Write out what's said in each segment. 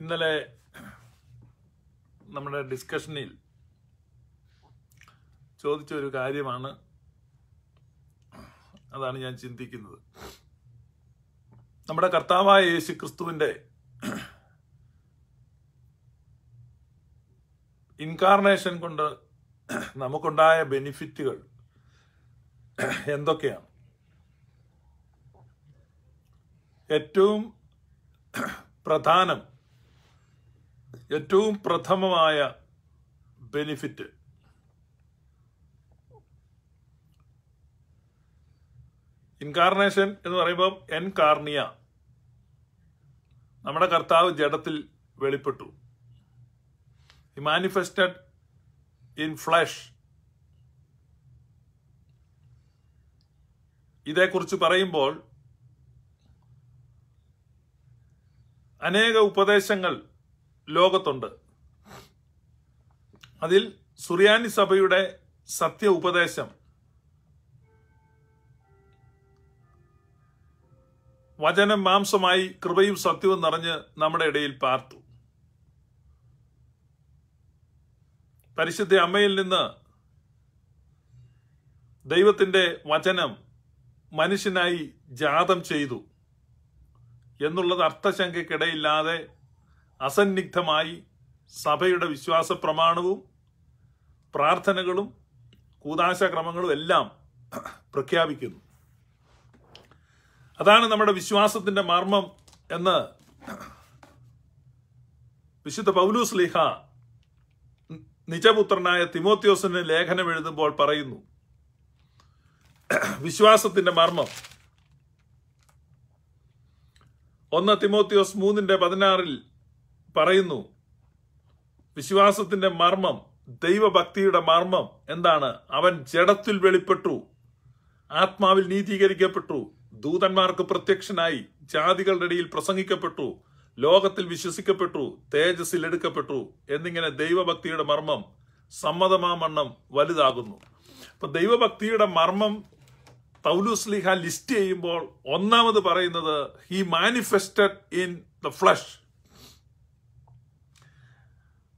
ഇന്നലെ നമ്മുടെ ഡിസ്കഷനിൽ ചോദിച്ച ഒരു കാര്യമാണ് അതാണ് ഞാൻ ചിന്തിക്കുന്നത് നമ്മുടെ കർത്താവായ യേശു ക്രിസ്തുവിൻ്റെ ഇൻകാർണേഷൻ കൊണ്ട് നമുക്കുണ്ടായ ബെനിഫിറ്റുകൾ എന്തൊക്കെയാണ് ഏറ്റവും പ്രധാനം ഏറ്റവും പ്രഥമമായ ബെനിഫിറ്റ് ഇൻകാർണേഷൻ എന്ന് പറയുമ്പോൾ എൻകാർണിയ നമ്മുടെ കർത്താവ് ജഡത്തിൽ വെളിപ്പെട്ടു ഹി മാനിഫെസ്റ്റഡ് ഇൻ ഫ്ലഷ് ഇതേക്കുറിച്ച് പറയുമ്പോൾ അനേക ഉപദേശങ്ങൾ ലോകത്തുണ്ട് അതിൽ സുറിയാനി സഭയുടെ സത്യ ഉപദേശം വചനം മാംസമായി കൃപയും സത്യവും നിറഞ്ഞ് നമ്മുടെ ഇടയിൽ പാർത്തു പരിശുദ്ധ അമ്മയിൽ നിന്ന് ദൈവത്തിൻ്റെ വചനം മനുഷ്യനായി ജാതം ചെയ്തു എന്നുള്ളത് അർത്ഥശങ്കയ്ക്കിടയില്ലാതെ അസന്നിഗ്ധമായി സഭയുടെ വിശ്വാസ പ്രമാണവും പ്രാർത്ഥനകളും കൂതാശക്രമങ്ങളും എല്ലാം പ്രഖ്യാപിക്കുന്നു അതാണ് നമ്മുടെ വിശ്വാസത്തിന്റെ മർമ്മം എന്ന് വിശുദ്ധ പൗലൂസ് ലിഹ നിജപുത്രനായ തിമോത്യോസിന് ലേഖനം എഴുതുമ്പോൾ പറയുന്നു വിശ്വാസത്തിന്റെ മർമ്മം ഒന്ന് തിമോത്യോസ് മൂന്നിന്റെ പതിനാറിൽ പറയുന്നു വിശ്വാസത്തിന്റെ മർമ്മം ദൈവഭക്തിയുടെ മർമ്മം എന്താണ് അവൻ ജഡത്തിൽ വെളിപ്പെട്ടു ആത്മാവിൽ നീതീകരിക്കപ്പെട്ടു ദൂതന്മാർക്ക് പ്രത്യക്ഷനായി ജാതികളുടെ ഇടയിൽ പ്രസംഗിക്കപ്പെട്ടു ലോകത്തിൽ വിശ്വസിക്കപ്പെട്ടു തേജസ്സിൽ എടുക്കപ്പെട്ടു എന്നിങ്ങനെ ദൈവഭക്തിയുടെ മർമ്മം സമ്മതമാമണ്ണം വലുതാകുന്നു അപ്പൊ ദൈവഭക്തിയുടെ മർമ്മം തൗലൂസ്ലിഹ ലിസ്റ്റ് ചെയ്യുമ്പോൾ ഒന്നാമത് പറയുന്നത് he manifested in the flesh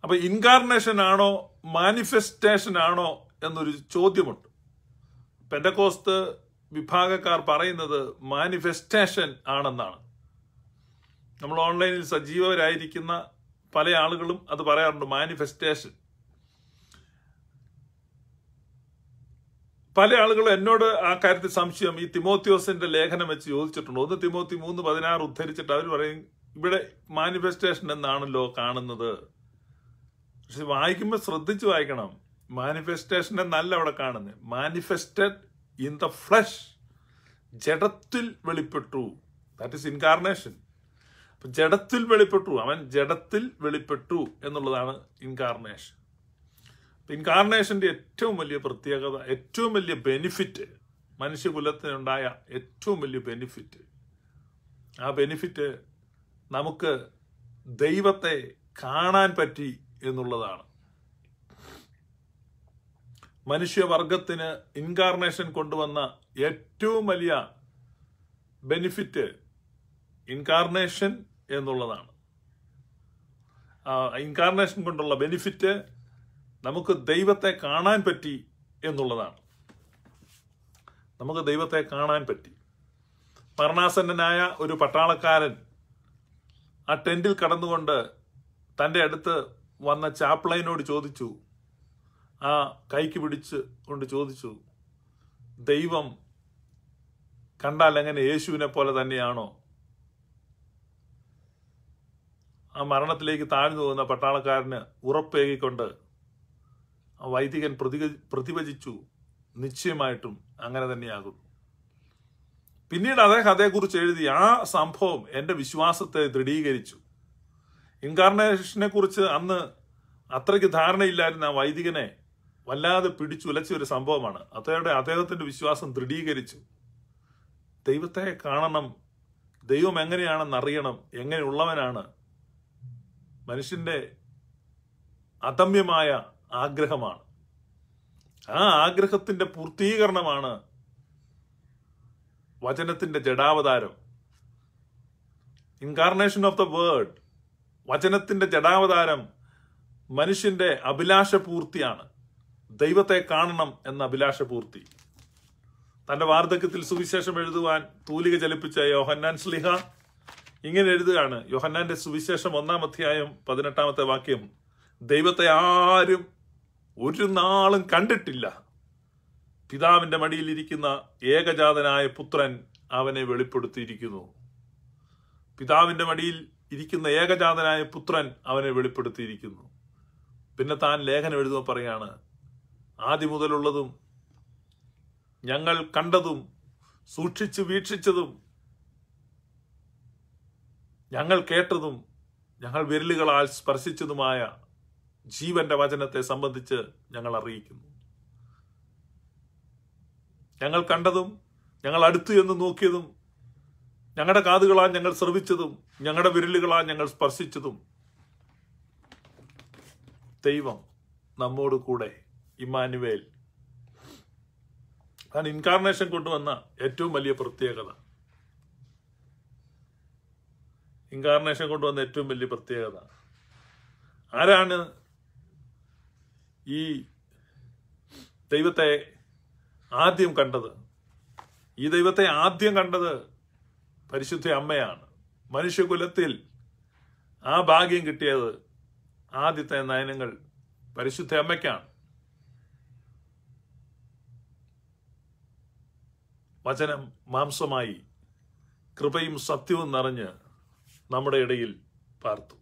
അപ്പൊ ഇൻകാർണേഷൻ ആണോ മാനിഫെസ്റ്റേഷൻ ആണോ എന്നൊരു ചോദ്യമുണ്ട് പെൻഡക്കോസ്ത് വിഭാഗക്കാർ പറയുന്നത് മാനിഫെസ്റ്റേഷൻ ആണെന്നാണ് നമ്മൾ ഓൺലൈനിൽ സജീവരായിരിക്കുന്ന പല ആളുകളും അത് പറയാറുണ്ട് മാനിഫെസ്റ്റേഷൻ പല ആളുകളും എന്നോട് ആ കാര്യത്തിൽ സംശയം ഈ തിമോത്യോസിന്റെ ലേഖനം വെച്ച് ചോദിച്ചിട്ടുണ്ട് ഒന്ന് തിമോത്തി മൂന്ന് പതിനാറ് ഉദ്ധരിച്ചിട്ട് അവർ പറയും ഇവിടെ മാനിഫെസ്റ്റേഷൻ എന്നാണല്ലോ കാണുന്നത് പക്ഷെ വായിക്കുമ്പോൾ ശ്രദ്ധിച്ച് വായിക്കണം മാനിഫെസ്റ്റേഷൻ്റെ നല്ല അവിടെ കാണുന്നത് മാനിഫെസ്റ്റഡ് ഇൻ ദ ഫ്ലഷ് ജഡത്തിൽ വെളിപ്പെട്ടു ദാറ്റ് ഇസ് ഇൻകാർണേഷൻ അപ്പം ജഡത്തിൽ വെളിപ്പെട്ടു അവൻ ജഡത്തിൽ വെളിപ്പെട്ടു എന്നുള്ളതാണ് ഇൻകാർണേഷൻ ഇൻകാർണേഷൻ്റെ ഏറ്റവും വലിയ പ്രത്യേകത ഏറ്റവും വലിയ ബെനിഫിറ്റ് മനുഷ്യകുലത്തിനുണ്ടായ ഏറ്റവും വലിയ ബെനിഫിറ്റ് ആ ബെനിഫിറ്റ് നമുക്ക് ദൈവത്തെ കാണാൻ പറ്റി എന്നുള്ളതാണ് മനുഷ്യവർഗത്തിന് ഇൻകാർണേഷൻ കൊണ്ടുവന്ന ഏറ്റവും വലിയ ബെനിഫിറ്റ് ഇൻകാർണേഷൻ എന്നുള്ളതാണ് ഇൻകാർണേഷൻ കൊണ്ടുള്ള ബെനിഫിറ്റ് നമുക്ക് ദൈവത്തെ കാണാൻ പറ്റി എന്നുള്ളതാണ് നമുക്ക് ദൈവത്തെ കാണാൻ പറ്റി മരണാസന്നനായ ഒരു പട്ടാളക്കാരൻ ആ ടെൻറ്റിൽ കടന്നുകൊണ്ട് തൻ്റെ അടുത്ത് വന്ന ചാപ്ലൈനോട് ചോദിച്ചു ആ കൈക്ക് പിടിച്ച് കൊണ്ട് ചോദിച്ചു ദൈവം കണ്ടാൽ എങ്ങനെ യേശുവിനെ പോലെ തന്നെയാണോ ആ മരണത്തിലേക്ക് താഴ്ന്നു പോകുന്ന പട്ടാളക്കാരന് ഉറപ്പേകിക്കൊണ്ട് ആ വൈദികൻ പ്രതി പ്രതിഭജിച്ചു നിശ്ചയമായിട്ടും അങ്ങനെ തന്നെയാകും പിന്നീട് അദ്ദേഹം അതേക്കുറിച്ച് എഴുതി ആ സംഭവം എൻ്റെ വിശ്വാസത്തെ ദൃഢീകരിച്ചു ഇൻകാർണേഷനെ കുറിച്ച് അന്ന് അത്രയ്ക്ക് ധാരണയില്ലായിരുന്ന ആ വൈദികനെ വല്ലാതെ പിടിച്ചുലച്ച ഒരു സംഭവമാണ് അദ്ദേഹത്തെ അദ്ദേഹത്തിന്റെ വിശ്വാസം ദൃഢീകരിച്ചു ദൈവത്തെ കാണണം ദൈവം എങ്ങനെയാണെന്ന് അറിയണം എങ്ങനെയുള്ളവനാണ് മനുഷ്യന്റെ അതമ്യമായ ആഗ്രഹമാണ് ആ ആഗ്രഹത്തിന്റെ പൂർത്തീകരണമാണ് വചനത്തിന്റെ ജഡാവതാരം ഇൻകാർണേഷൻ ഓഫ് ദ വേർഡ് വചനത്തിന്റെ ജഡാവതാരം മനുഷ്യന്റെ അഭിലാഷപൂർത്തിയാണ് ദൈവത്തെ കാണണം എന്ന അഭിലാഷപൂർത്തി തന്റെ വാർദ്ധക്യത്തിൽ സുവിശേഷം എഴുതുവാൻ തൂലിക ചലിപ്പിച്ച യോഹന്നാൻ സ്ലിഹ ഇങ്ങനെ എഴുതുകയാണ് യോഹന്നാന്റെ സുവിശേഷം ഒന്നാം അധ്യായം പതിനെട്ടാമത്തെ വാക്യം ദൈവത്തെ ആരും ഒരു നാളും കണ്ടിട്ടില്ല പിതാവിന്റെ മടിയിലിരിക്കുന്ന ഏകജാതനായ പുത്രൻ അവനെ വെളിപ്പെടുത്തിയിരിക്കുന്നു പിതാവിന്റെ മടിയിൽ ഇരിക്കുന്ന ഏകജാതനായ പുത്രൻ അവനെ വെളിപ്പെടുത്തിയിരിക്കുന്നു പിന്നെ താൻ ലേഖനം എഴുതുമ്പോൾ പറയാണ് ആദ്യം മുതലുള്ളതും ഞങ്ങൾ കണ്ടതും സൂക്ഷിച്ചു വീക്ഷിച്ചതും ഞങ്ങൾ കേട്ടതും ഞങ്ങൾ വിരലുകളാൽ സ്പർശിച്ചതുമായ ജീവന്റെ വചനത്തെ സംബന്ധിച്ച് ഞങ്ങൾ അറിയിക്കുന്നു ഞങ്ങൾ കണ്ടതും ഞങ്ങൾ അടുത്തു എന്ന് നോക്കിയതും ഞങ്ങളുടെ കാതുകളാൽ ഞങ്ങൾ ശ്രവിച്ചതും ഞങ്ങളുടെ വിരലുകളാൽ ഞങ്ങൾ സ്പർശിച്ചതും ദൈവം നമ്മോട് കൂടെ ഇമാനുവേൽ അതാണ് ഇൻകാർണേഷൻ കൊണ്ടുവന്ന ഏറ്റവും വലിയ പ്രത്യേകത ഇൻകാർണേഷൻ കൊണ്ടുവന്ന ഏറ്റവും വലിയ പ്രത്യേകത ആരാണ് ഈ ദൈവത്തെ ആദ്യം കണ്ടത് ഈ ദൈവത്തെ ആദ്യം കണ്ടത് പരിശുദ്ധ അമ്മയാണ് മനുഷ്യകുലത്തിൽ ആ ഭാഗ്യം കിട്ടിയത് ആദ്യത്തെ നയനങ്ങൾ പരിശുദ്ധ അമ്മയ്ക്കാണ് വചനം മാംസമായി കൃപയും സത്യവും നിറഞ്ഞ് നമ്മുടെ ഇടയിൽ പാർത്തു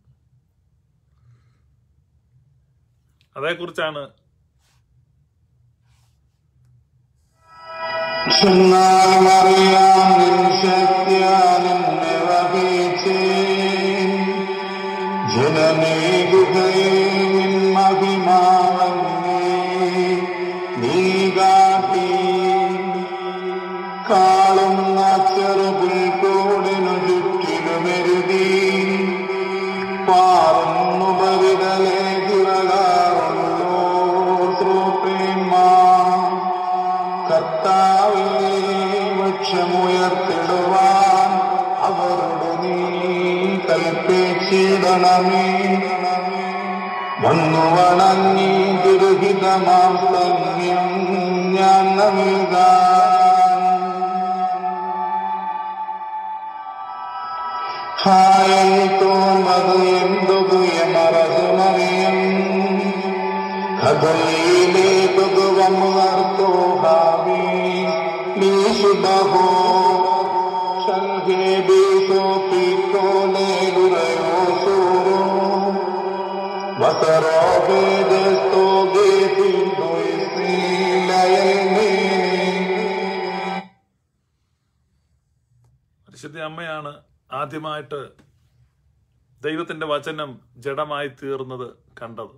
അതേക്കുറിച്ചാണ് സുന്നാമറിയാ ಪ್ರಣಮಿ ಬನ್ನುವಳನ್ನಿ ದುರ್ಹಿತ ಮಾಂಸನ್ಯನ್ನವಿದ ಹಾಯಂತೋ ಮದು ಎಂದುದು ಎಮರದು ಮರಿಯಂ ಖಗಲೀಲೇ ಭಗವಂ ಅರ್ಥೋ ಭಾವಿ ನೀಶು ಬಹೋ തികഞ്ഞ അമ്മയാണ് ആദ്യമായിട്ട് ദൈവത്തിൻ്റെ വചനം ജഡമായി തീർന്നത് കണ്ടത്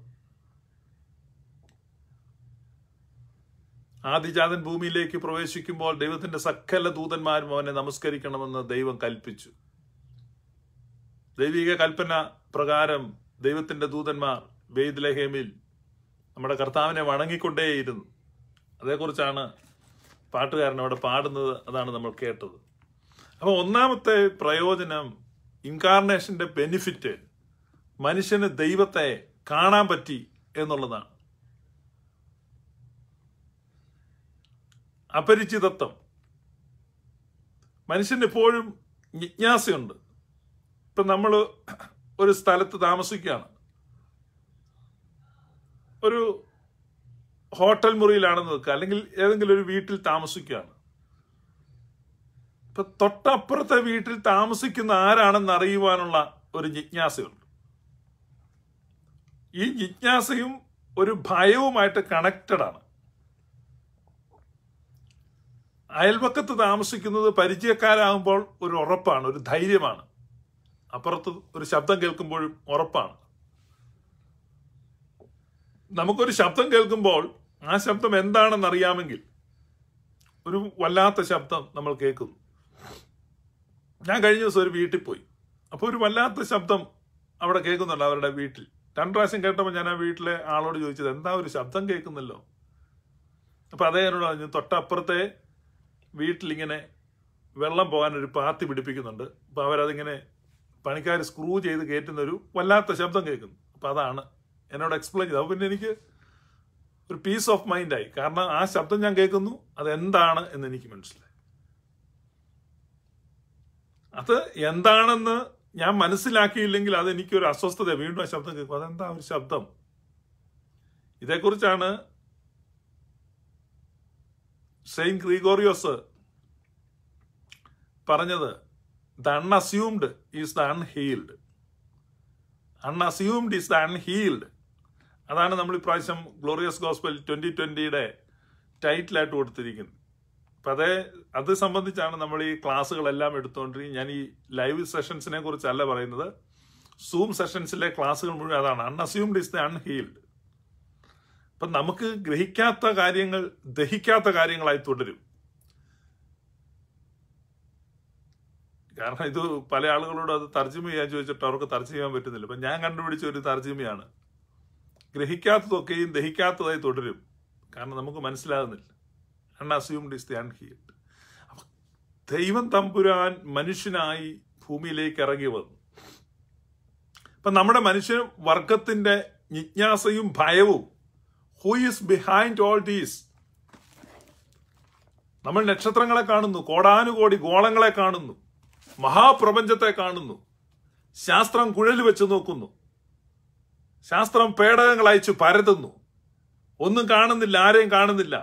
ആദിജാതൻ ഭൂമിയിലേക്ക് പ്രവേശിക്കുമ്പോൾ ദൈവത്തിന്റെ സകല ദൂതന്മാരും അവനെ നമസ്കരിക്കണമെന്ന് ദൈവം കൽപ്പിച്ചു ദൈവിക കൽപ്പന പ്രകാരം ദൈവത്തിന്റെ ദൂതന്മാർ ലഹേമിൽ നമ്മുടെ കർത്താവിനെ വണങ്ങിക്കൊണ്ടേയിരുന്നു അതേക്കുറിച്ചാണ് പാട്ടുകാരൻ അവിടെ പാടുന്നത് അതാണ് നമ്മൾ കേട്ടത് അപ്പോൾ ഒന്നാമത്തെ പ്രയോജനം ഇൻകാർണേഷൻ്റെ ബെനിഫിറ്റ് മനുഷ്യന് ദൈവത്തെ കാണാൻ പറ്റി എന്നുള്ളതാണ് അപരിചിതത്വം മനുഷ്യന് എപ്പോഴും ജിജ്ഞാസയുണ്ട് ഇപ്പം നമ്മൾ ഒരു സ്ഥലത്ത് താമസിക്കുകയാണ് ഒരു ഹോട്ടൽ മുറിയിലാണെന്ന് നിൽക്കുക അല്ലെങ്കിൽ ഏതെങ്കിലും ഒരു വീട്ടിൽ താമസിക്കുകയാണ് ഇപ്പൊ തൊട്ടപ്പുറത്തെ വീട്ടിൽ താമസിക്കുന്ന ആരാണെന്ന് അറിയുവാനുള്ള ഒരു ജിജ്ഞാസയുണ്ട് ഈ ജിജ്ഞാസയും ഒരു ഭയവുമായിട്ട് കണക്റ്റഡ് ആണ് അയൽവക്കത്ത് താമസിക്കുന്നത് പരിചയക്കാരാകുമ്പോൾ ഒരു ഉറപ്പാണ് ഒരു ധൈര്യമാണ് അപ്പുറത്ത് ഒരു ശബ്ദം കേൾക്കുമ്പോഴും ഉറപ്പാണ് നമുക്കൊരു ശബ്ദം കേൾക്കുമ്പോൾ ആ ശബ്ദം എന്താണെന്ന് അറിയാമെങ്കിൽ ഒരു വല്ലാത്ത ശബ്ദം നമ്മൾ കേൾക്കുന്നു ഞാൻ കഴിഞ്ഞ ദിവസം ഒരു വീട്ടിൽ പോയി അപ്പോൾ ഒരു വല്ലാത്ത ശബ്ദം അവിടെ കേൾക്കുന്നുണ്ട് അവരുടെ വീട്ടിൽ രണ്ട് പ്രാവശ്യം കേട്ടപ്പോൾ ഞാൻ ആ വീട്ടിലെ ആളോട് ചോദിച്ചത് എന്താ ഒരു ശബ്ദം കേൾക്കുന്നല്ലോ അപ്പം അതേ എന്നോട് പറഞ്ഞു തൊട്ടപ്പുറത്തെ വീട്ടിലിങ്ങനെ വെള്ളം പോകാനൊരു പാത്തി പിടിപ്പിക്കുന്നുണ്ട് അപ്പോൾ അവരതിങ്ങനെ പണിക്കാർ സ്ക്രൂ ചെയ്ത് കയറ്റുന്നൊരു വല്ലാത്ത ശബ്ദം കേൾക്കുന്നു അപ്പം അതാണ് എന്നോട് എക്സ്പ്ലെയിൻ ചെയ്തത് അപ്പോൾ പിന്നെ എനിക്ക് ഒരു പീസ് ഓഫ് മൈൻഡായി കാരണം ആ ശബ്ദം ഞാൻ കേൾക്കുന്നു അതെന്താണ് എന്ന് എനിക്ക് മനസ്സിലായി അത് എന്താണെന്ന് ഞാൻ മനസ്സിലാക്കിയില്ലെങ്കിൽ അത് എനിക്കൊരു അസ്വസ്ഥത വീണ്ടും ആ ശബ്ദം കേൾക്കും അതെന്താ ഒരു ശബ്ദം ഇതേക്കുറിച്ചാണ് സെയിൻ ക്രീഗോറിയോസ് പറഞ്ഞത് the unassumed is the unhealed unassumed is the unhealed അതാണ് നമ്മൾ ഇപ്രാവശ്യം ഗ്ലോറിയസ് ഗോസ്പൽ ട്വൻ്റി ട്വൻ്റിയുടെ ടൈറ്റിലായിട്ട് കൊടുത്തിരിക്കുന്നത് അതേ അത് സംബന്ധിച്ചാണ് നമ്മൾ ഈ ക്ലാസ്സുകളെല്ലാം എടുത്തുകൊണ്ടിരിക്കും ഞാൻ ഈ ലൈവ് സെഷൻസിനെ കുറിച്ചല്ല പറയുന്നത് സൂം സെഷൻസിലെ ക്ലാസ്സുകൾ മുഴുവൻ അതാണ് അൺഅസ്യൂംഡ് ഇസ് ദ അൺഹീൽഡ് അപ്പം നമുക്ക് ഗ്രഹിക്കാത്ത കാര്യങ്ങൾ ദഹിക്കാത്ത കാര്യങ്ങളായി തുടരും കാരണം ഇത് പല ആളുകളോട് അത് തർജ്ജമ ചെയ്യാൻ ചോദിച്ചിട്ട് അവർക്ക് തർജ്ജമ ചെയ്യാൻ പറ്റുന്നില്ല അപ്പം ഞാൻ കണ്ടുപിടിച്ച ഒരു തർജ്ജമയാണ് ഗ്രഹിക്കാത്തതൊക്കെയും ദഹിക്കാത്തതായി തുടരും കാരണം നമുക്ക് മനസ്സിലാകുന്നില്ല and assumed is the unhealed ദൈവം തമ്പുരാൻ മനുഷ്യനായി ഭൂമിയിലേക്ക് ഇറങ്ങി വന്നു അപ്പം നമ്മുടെ മനുഷ്യ വർഗത്തിൻ്റെ ജിജ്ഞാസയും ഭയവും who is behind all these നമ്മൾ നക്ഷത്രങ്ങളെ കാണുന്നു കോടാനുകോടി ഗോളങ്ങളെ കാണുന്നു മഹാപ്രപഞ്ചത്തെ കാണുന്നു ശാസ്ത്രം കുഴൽ വെച്ച് നോക്കുന്നു ശാസ്ത്രം പേടകങ്ങൾ അയച്ച് പരതുന്നു ഒന്നും കാണുന്നില്ല ആരെയും കാണുന്നില്ല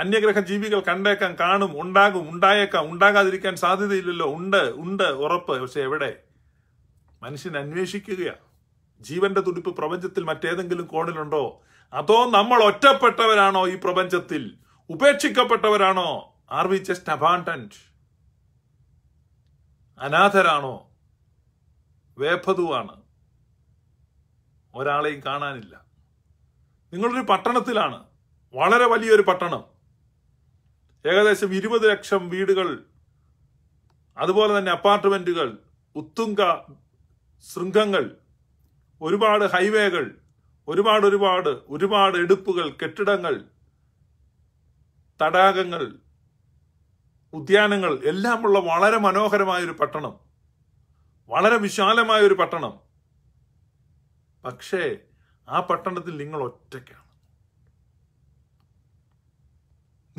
അന്യഗ്രഹ ജീവികൾ കണ്ടേക്കാം കാണും ഉണ്ടാകും ഉണ്ടായേക്കാം ഉണ്ടാകാതിരിക്കാൻ സാധ്യതയില്ലല്ലോ ഉണ്ട് ഉണ്ട് ഉറപ്പ് പക്ഷെ എവിടെ മനുഷ്യൻ അന്വേഷിക്കുകയാണ് ജീവന്റെ തുടിപ്പ് പ്രപഞ്ചത്തിൽ മറ്റേതെങ്കിലും കോണിലുണ്ടോ അതോ നമ്മൾ ഒറ്റപ്പെട്ടവരാണോ ഈ പ്രപഞ്ചത്തിൽ ഉപേക്ഷിക്കപ്പെട്ടവരാണോ ആർ വി ജസ്റ്റ് അബാണ്ടൻ അനാഥരാണോ വേഫതുവാണ് ഒരാളെയും കാണാനില്ല നിങ്ങളൊരു പട്ടണത്തിലാണ് വളരെ വലിയൊരു പട്ടണം ഏകദേശം ഇരുപത് ലക്ഷം വീടുകൾ അതുപോലെ തന്നെ അപ്പാർട്ട്മെന്റുകൾ ഉത്തുങ്ക ശൃംഖങ്ങൾ ഒരുപാട് ഹൈവേകൾ ഒരുപാട് ഒരുപാട് ഒരുപാട് എടുപ്പുകൾ കെട്ടിടങ്ങൾ തടാകങ്ങൾ ഉദ്യാനങ്ങൾ എല്ലാമുള്ള വളരെ മനോഹരമായൊരു പട്ടണം വളരെ വിശാലമായൊരു പട്ടണം പക്ഷേ ആ പട്ടണത്തിൽ നിങ്ങൾ ഒറ്റയ്ക്കാണ്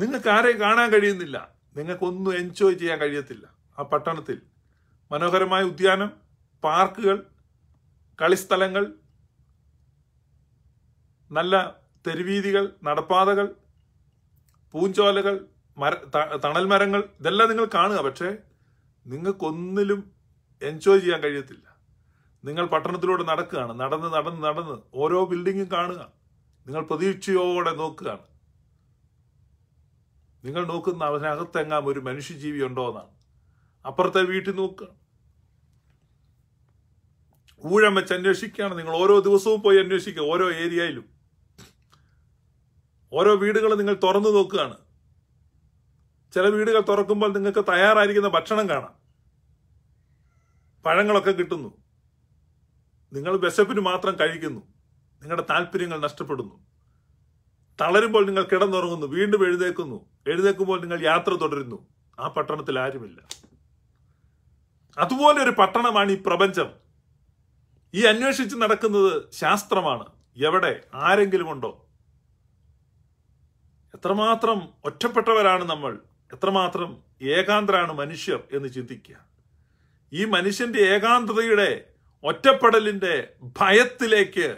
നിങ്ങൾക്ക് ആരെയും കാണാൻ കഴിയുന്നില്ല നിങ്ങൾക്കൊന്നും എൻജോയ് ചെയ്യാൻ കഴിയത്തില്ല ആ പട്ടണത്തിൽ മനോഹരമായ ഉദ്യാനം പാർക്കുകൾ കളിസ്ഥലങ്ങൾ നല്ല തെരുവീതികൾ നടപ്പാതകൾ പൂഞ്ചോലകൾ മര തണൽ മരങ്ങൾ ഇതെല്ലാം നിങ്ങൾ കാണുക പക്ഷേ നിങ്ങൾക്കൊന്നിലും എൻജോയ് ചെയ്യാൻ കഴിയത്തില്ല നിങ്ങൾ പട്ടണത്തിലൂടെ നടക്കുകയാണ് നടന്ന് നടന്ന് നടന്ന് ഓരോ ബിൽഡിങ്ങും കാണുക നിങ്ങൾ പ്രതീക്ഷയോടെ നോക്കുകയാണ് നിങ്ങൾ നോക്കുന്ന അവനകത്തെങ്ങാം ഒരു മനുഷ്യജീവി ഉണ്ടോ എന്നാണ് അപ്പുറത്തെ വീട്ടിൽ നോക്കുക ഊഴം വെച്ച് അന്വേഷിക്കുകയാണ് നിങ്ങൾ ഓരോ ദിവസവും പോയി അന്വേഷിക്കുക ഓരോ ഏരിയയിലും ഓരോ വീടുകൾ നിങ്ങൾ തുറന്നു നോക്കുകയാണ് ചില വീടുകൾ തുറക്കുമ്പോൾ നിങ്ങൾക്ക് തയ്യാറായിരിക്കുന്ന ഭക്ഷണം കാണാം പഴങ്ങളൊക്കെ കിട്ടുന്നു നിങ്ങൾ വിശപ്പിന് മാത്രം കഴിക്കുന്നു നിങ്ങളുടെ താല്പര്യങ്ങൾ നഷ്ടപ്പെടുന്നു തളരുമ്പോൾ നിങ്ങൾ കിടന്നുറങ്ങുന്നു വീണ്ടും എഴുന്നേൽക്കുന്നു എഴുന്നേൽക്കുമ്പോൾ നിങ്ങൾ യാത്ര തുടരുന്നു ആ പട്ടണത്തിൽ ആരുമില്ല അതുപോലെ ഒരു പട്ടണമാണ് ഈ പ്രപഞ്ചം ഈ അന്വേഷിച്ച് നടക്കുന്നത് ശാസ്ത്രമാണ് എവിടെ ആരെങ്കിലും ഉണ്ടോ എത്രമാത്രം ഒറ്റപ്പെട്ടവരാണ് നമ്മൾ എത്രമാത്രം ഏകാന്തരാണ് മനുഷ്യർ എന്ന് ചിന്തിക്കുക ഈ മനുഷ്യന്റെ ഏകാന്തതയുടെ ഒറ്റപ്പെടലിന്റെ ഭയത്തിലേക്ക്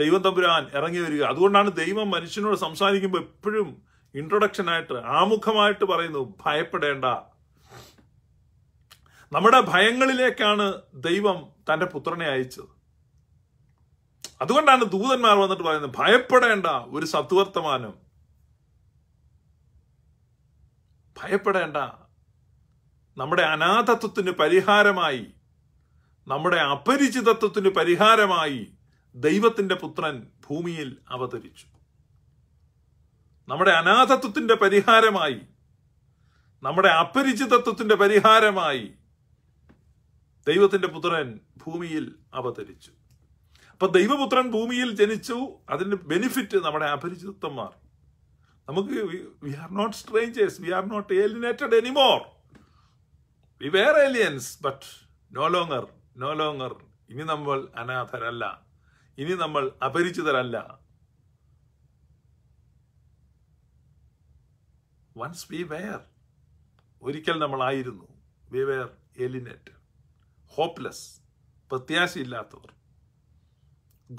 ദൈവം തമ്പുരാൻ ഇറങ്ങി വരിക അതുകൊണ്ടാണ് ദൈവം മനുഷ്യനോട് സംസാരിക്കുമ്പോൾ എപ്പോഴും ഇൻട്രൊഡക്ഷൻ ആയിട്ട് ആമുഖമായിട്ട് പറയുന്നു ഭയപ്പെടേണ്ട നമ്മുടെ ഭയങ്ങളിലേക്കാണ് ദൈവം തന്റെ പുത്രനെ അയച്ചത് അതുകൊണ്ടാണ് ദൂതന്മാർ വന്നിട്ട് പറയുന്നത് ഭയപ്പെടേണ്ട ഒരു സത്വർത്തമാനം ഭയപ്പെടേണ്ട നമ്മുടെ അനാഥത്വത്തിന് പരിഹാരമായി നമ്മുടെ അപരിചിതത്വത്തിന് പരിഹാരമായി ദൈവത്തിന്റെ പുത്രൻ ഭൂമിയിൽ അവതരിച്ചു നമ്മുടെ അനാഥത്വത്തിന്റെ പരിഹാരമായി നമ്മുടെ അപരിചിതത്വത്തിന്റെ പരിഹാരമായി ദൈവത്തിന്റെ പുത്രൻ ഭൂമിയിൽ അവതരിച്ചു അപ്പൊ ദൈവപുത്രൻ ഭൂമിയിൽ ജനിച്ചു അതിന്റെ ബെനിഫിറ്റ് നമ്മുടെ അപരിചിതത്വന്മാർ നമുക്ക് we are not strangers we are not alienated anymore we were aliens but no longer no longer ഇനി നമ്മൾ അനാഥരല്ല ഇനി നമ്മൾ അപരിചിതരല്ല വൺസ് വി വെയർ ഒരിക്കൽ നമ്മളായിരുന്നു വി വെയർ എലിനേറ്റ് ഹോപ്പ്ലെസ് പ്രത്യാശയില്ലാത്തവർ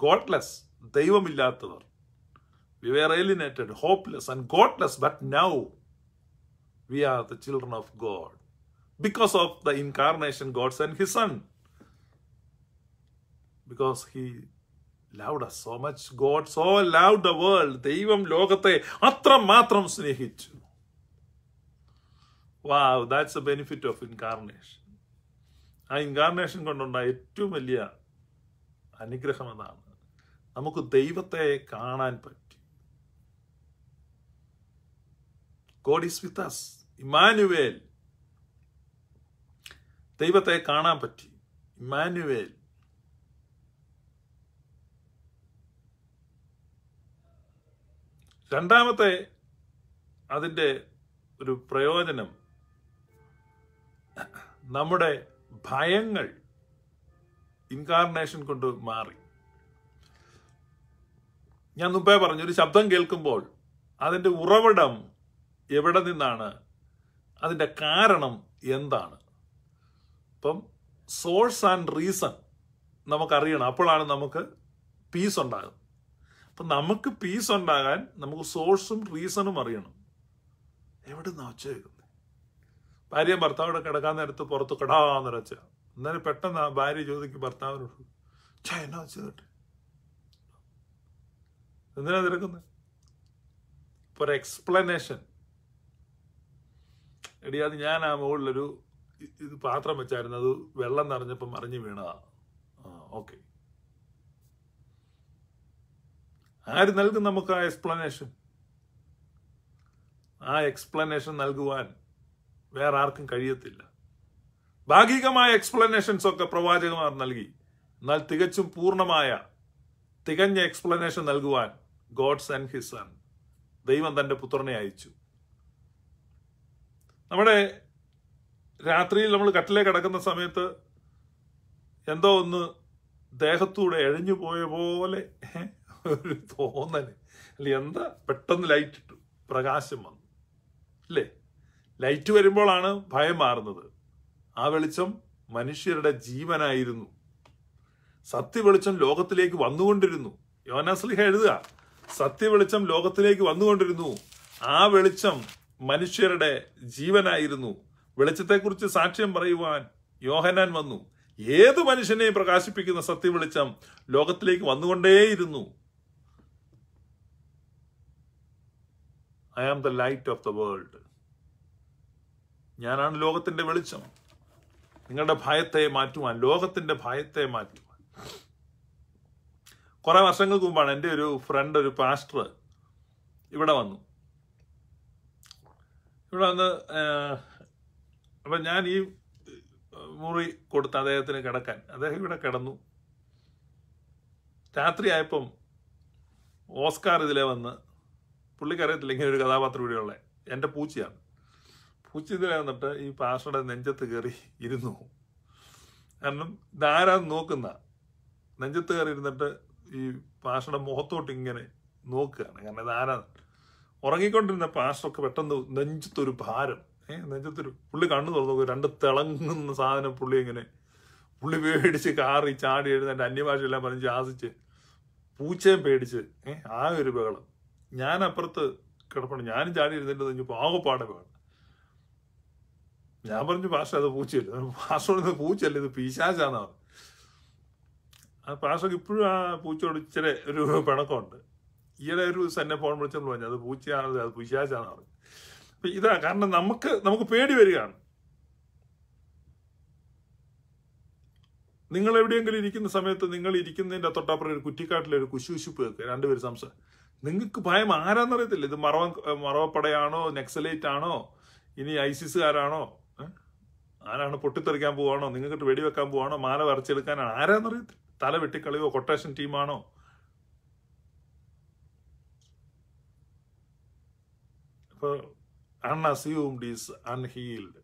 ഗോഡ്ലെസ് ദൈവമില്ലാത്തവർ we were alienated hopeless and godless but now we are the children of God because of the incarnation God's and his son because he loved so much God so love the world ദൈവം ലോകത്തെ അത്ര മാത്രം സ്നേഹിച്ചു wow that's a benefit of incarnation ആ incarnation കൊണ്ടുണ്ടായ ഏറ്റവും വലിയ അനുഗ്രഹം അതാണ് നമുക്ക് ദൈവത്തെ കാണാൻ പറ്റി God is with us Emmanuel ദൈവത്തെ കാണാൻ പറ്റി ഇമാനുവേൽ രണ്ടാമത്തെ അതിൻ്റെ ഒരു പ്രയോജനം നമ്മുടെ ഭയങ്ങൾ ഇൻകാർണേഷൻ കൊണ്ട് മാറി ഞാൻ മുമ്പേ പറഞ്ഞു ഒരു ശബ്ദം കേൾക്കുമ്പോൾ അതിൻ്റെ ഉറവിടം എവിടെ നിന്നാണ് അതിൻ്റെ കാരണം എന്താണ് ഇപ്പം സോഴ്സ് ആൻഡ് റീസൺ നമുക്കറിയണം അപ്പോഴാണ് നമുക്ക് പീസ് ഉണ്ടാകുന്നത് അപ്പം നമുക്ക് പീസ് ഉണ്ടാകാൻ നമുക്ക് സോഴ്സും റീസണും അറിയണം എവിടെ നിന്നാണ് വെച്ചേക്കും ഭാര്യ ഭർത്താവിടെ കിടക്കാൻ നേരത്ത് പുറത്ത് കിടാന്ന് നിറച്ച എന്നാലും പെട്ടെന്ന് ആ ഭാര്യ ചോദിക്കും ഭർത്താവിനോട് ചേ എന്നാ വെച്ചത് എന്തിനാ തിരക്കുന്നത് ഒരു എക്സ്പ്ലനേഷൻ എടി അത് ഞാൻ ആ മുകളിലൊരു ഇത് പാത്രം വെച്ചായിരുന്നു അത് വെള്ളം നിറഞ്ഞപ്പോ മറിഞ്ഞു വീണതാ ആ ഓക്കെ ആര് നൽകും നമുക്ക് ആ എക്സ്പ്ലനേഷൻ ആ എക്സ്പ്ലനേഷൻ നൽകുവാൻ വേറെ ആർക്കും കഴിയത്തില്ല ഭാഗികമായ എക്സ്പ്ലനേഷൻസ് ഒക്കെ പ്രവാചകന്മാർ നൽകി എന്നാൽ തികച്ചും പൂർണ്ണമായ തികഞ്ഞ എക്സ്പ്ലനേഷൻ നൽകുവാൻ ഗോഡ്സ് ആൻഡ് ഹിസ് സൺ ദൈവം തൻ്റെ പുത്രനെ അയച്ചു നമ്മുടെ രാത്രിയിൽ നമ്മൾ കട്ടിലേ കിടക്കുന്ന സമയത്ത് എന്തോ ഒന്ന് ദേഹത്തൂടെ എഴഞ്ഞു പോയ പോലെ ഒരു തോന്നല് അല്ലെ എന്താ പെട്ടെന്ന് ലൈറ്റ് ഇട്ടു പ്രകാശം വന്നു അല്ലേ ലൈറ്റ് വരുമ്പോഴാണ് ഭയം മാറുന്നത് ആ വെളിച്ചം മനുഷ്യരുടെ ജീവനായിരുന്നു സത്യവെളിച്ചം ലോകത്തിലേക്ക് വന്നുകൊണ്ടിരുന്നു യോനാസ്ലിഹ എഴുതുക സത്യവെളിച്ചം ലോകത്തിലേക്ക് വന്നുകൊണ്ടിരുന്നു ആ വെളിച്ചം മനുഷ്യരുടെ ജീവനായിരുന്നു വെളിച്ചത്തെക്കുറിച്ച് സാക്ഷ്യം പറയുവാൻ യോഹനാൻ വന്നു ഏത് മനുഷ്യനെയും പ്രകാശിപ്പിക്കുന്ന സത്യവെളിച്ചം ലോകത്തിലേക്ക് വന്നുകൊണ്ടേയിരുന്നു I am the light of the world ഞാനാണ് ലോകത്തിന്റെ വെളിച്ചം നിങ്ങളുടെ ഭയത്തെ മാറ്റുവാൻ ലോകത്തിന്റെ ഭയത്തെ മാറ്റുവാൻ കുറെ വർഷങ്ങൾക്ക് മുമ്പാണ് എൻ്റെ ഒരു ഫ്രണ്ട് ഒരു പാസ്റ്റർ ഇവിടെ വന്നു ഇവിടെ വന്ന് അപ്പം ഞാൻ ഈ മുറി കൊടുത്ത് അദ്ദേഹത്തിന് കിടക്കാൻ അദ്ദേഹം ഇവിടെ കിടന്നു രാത്രിയായപ്പം ഓസ്കാർ ഇതിലെ വന്ന് പുള്ളിക്കറിയത്തില്ല ഇങ്ങനെ ഒരു കഥാപാത്രം ഇവിടെയുള്ള എൻ്റെ പൂച്ചയാണ് ഉച്ചത്തിൽ വന്നിട്ട് ഈ പാഷയുടെ നെഞ്ചത്ത് കയറി ഇരുന്നു കാരണം ഇതാരാ നോക്കുന്ന നെഞ്ചത്ത് കയറി ഇരുന്നിട്ട് ഈ പാഷയുടെ മുഖത്തോട്ട് ഇങ്ങനെ നോക്കുകയാണ് കാരണം ഇതാരാ ഉറങ്ങിക്കൊണ്ടിരുന്ന പാഷൊക്കെ പെട്ടെന്ന് നെഞ്ചത്തൊരു ഭാരം ഏഹ് നെഞ്ചത്തൊരു പുള്ളി കണ്ണു തുറന്നു രണ്ട് തിളങ്ങുന്ന സാധനം പുള്ളി ഇങ്ങനെ പുള്ളി പേടിച്ച് കാറി ചാടി എഴുന്നേറ്റ് അന്യഭാഷയെല്ലാം പറഞ്ഞ് ശാസിച്ച് പൂച്ചയും പേടിച്ച് ഏഹ് ആ ഒരു ബഹളം ഞാൻ അപ്പുറത്ത് കിടപ്പുണ്ട് ഞാനും ചാടി എഴുന്നേറ്റ് നെഞ്ചപ്പോൾ ആകെപ്പാടെ ബഹളം ഞാൻ പറഞ്ഞു പാഷ അത് പൂച്ചയല്ല പാഷോട് പൂച്ചയല്ല ഇത് പിശാചാന്നാ പറഞ്ഞു ആ പാഷക്ക് ഇപ്പോഴും ആ പൂച്ചയോട് ഇച്ചിരി ഒരു പിണക്കമുണ്ട് ഈയിടെ ഒരു തന്നെ ഫോൺ വിളിച്ചെന്ന് പറഞ്ഞു അത് പൂച്ചയാണ് അത് പിശാചാന്ന് പറഞ്ഞു അപ്പൊ ഇതാ കാരണം നമുക്ക് നമുക്ക് പേടി വരികയാണ് നിങ്ങൾ എവിടെയെങ്കിലും ഇരിക്കുന്ന സമയത്ത് നിങ്ങൾ ഇരിക്കുന്നതിന്റെ തൊട്ടപ്പുറം ഒരു കുറ്റിക്കാട്ടിലെ ഒരു കുശുശുപ്പ് കേൾക്കുക രണ്ടുപേര് സംസാരം നിങ്ങൾക്ക് ഭയം ആരാന്നറിയത്തില്ല ഇത് മറവ മറവപ്പടയാണോ നെക്സലേറ്റ് ആണോ ഇനി ഐസിസുകാരാണോ ആരാണ് പൊട്ടിത്തെറിക്കാൻ പോവാണോ നിങ്ങൾക്കിട്ട് വെടിവെക്കാൻ പോവാണോ മാല വരച്ചെടുക്കാനാണ് ആരാന്നറിയത്തില്ല തല വെട്ടിക്കളിയോ കൊട്ടേഷൻ ടീമാണോ ഈസ് അൺഹീൽഡ്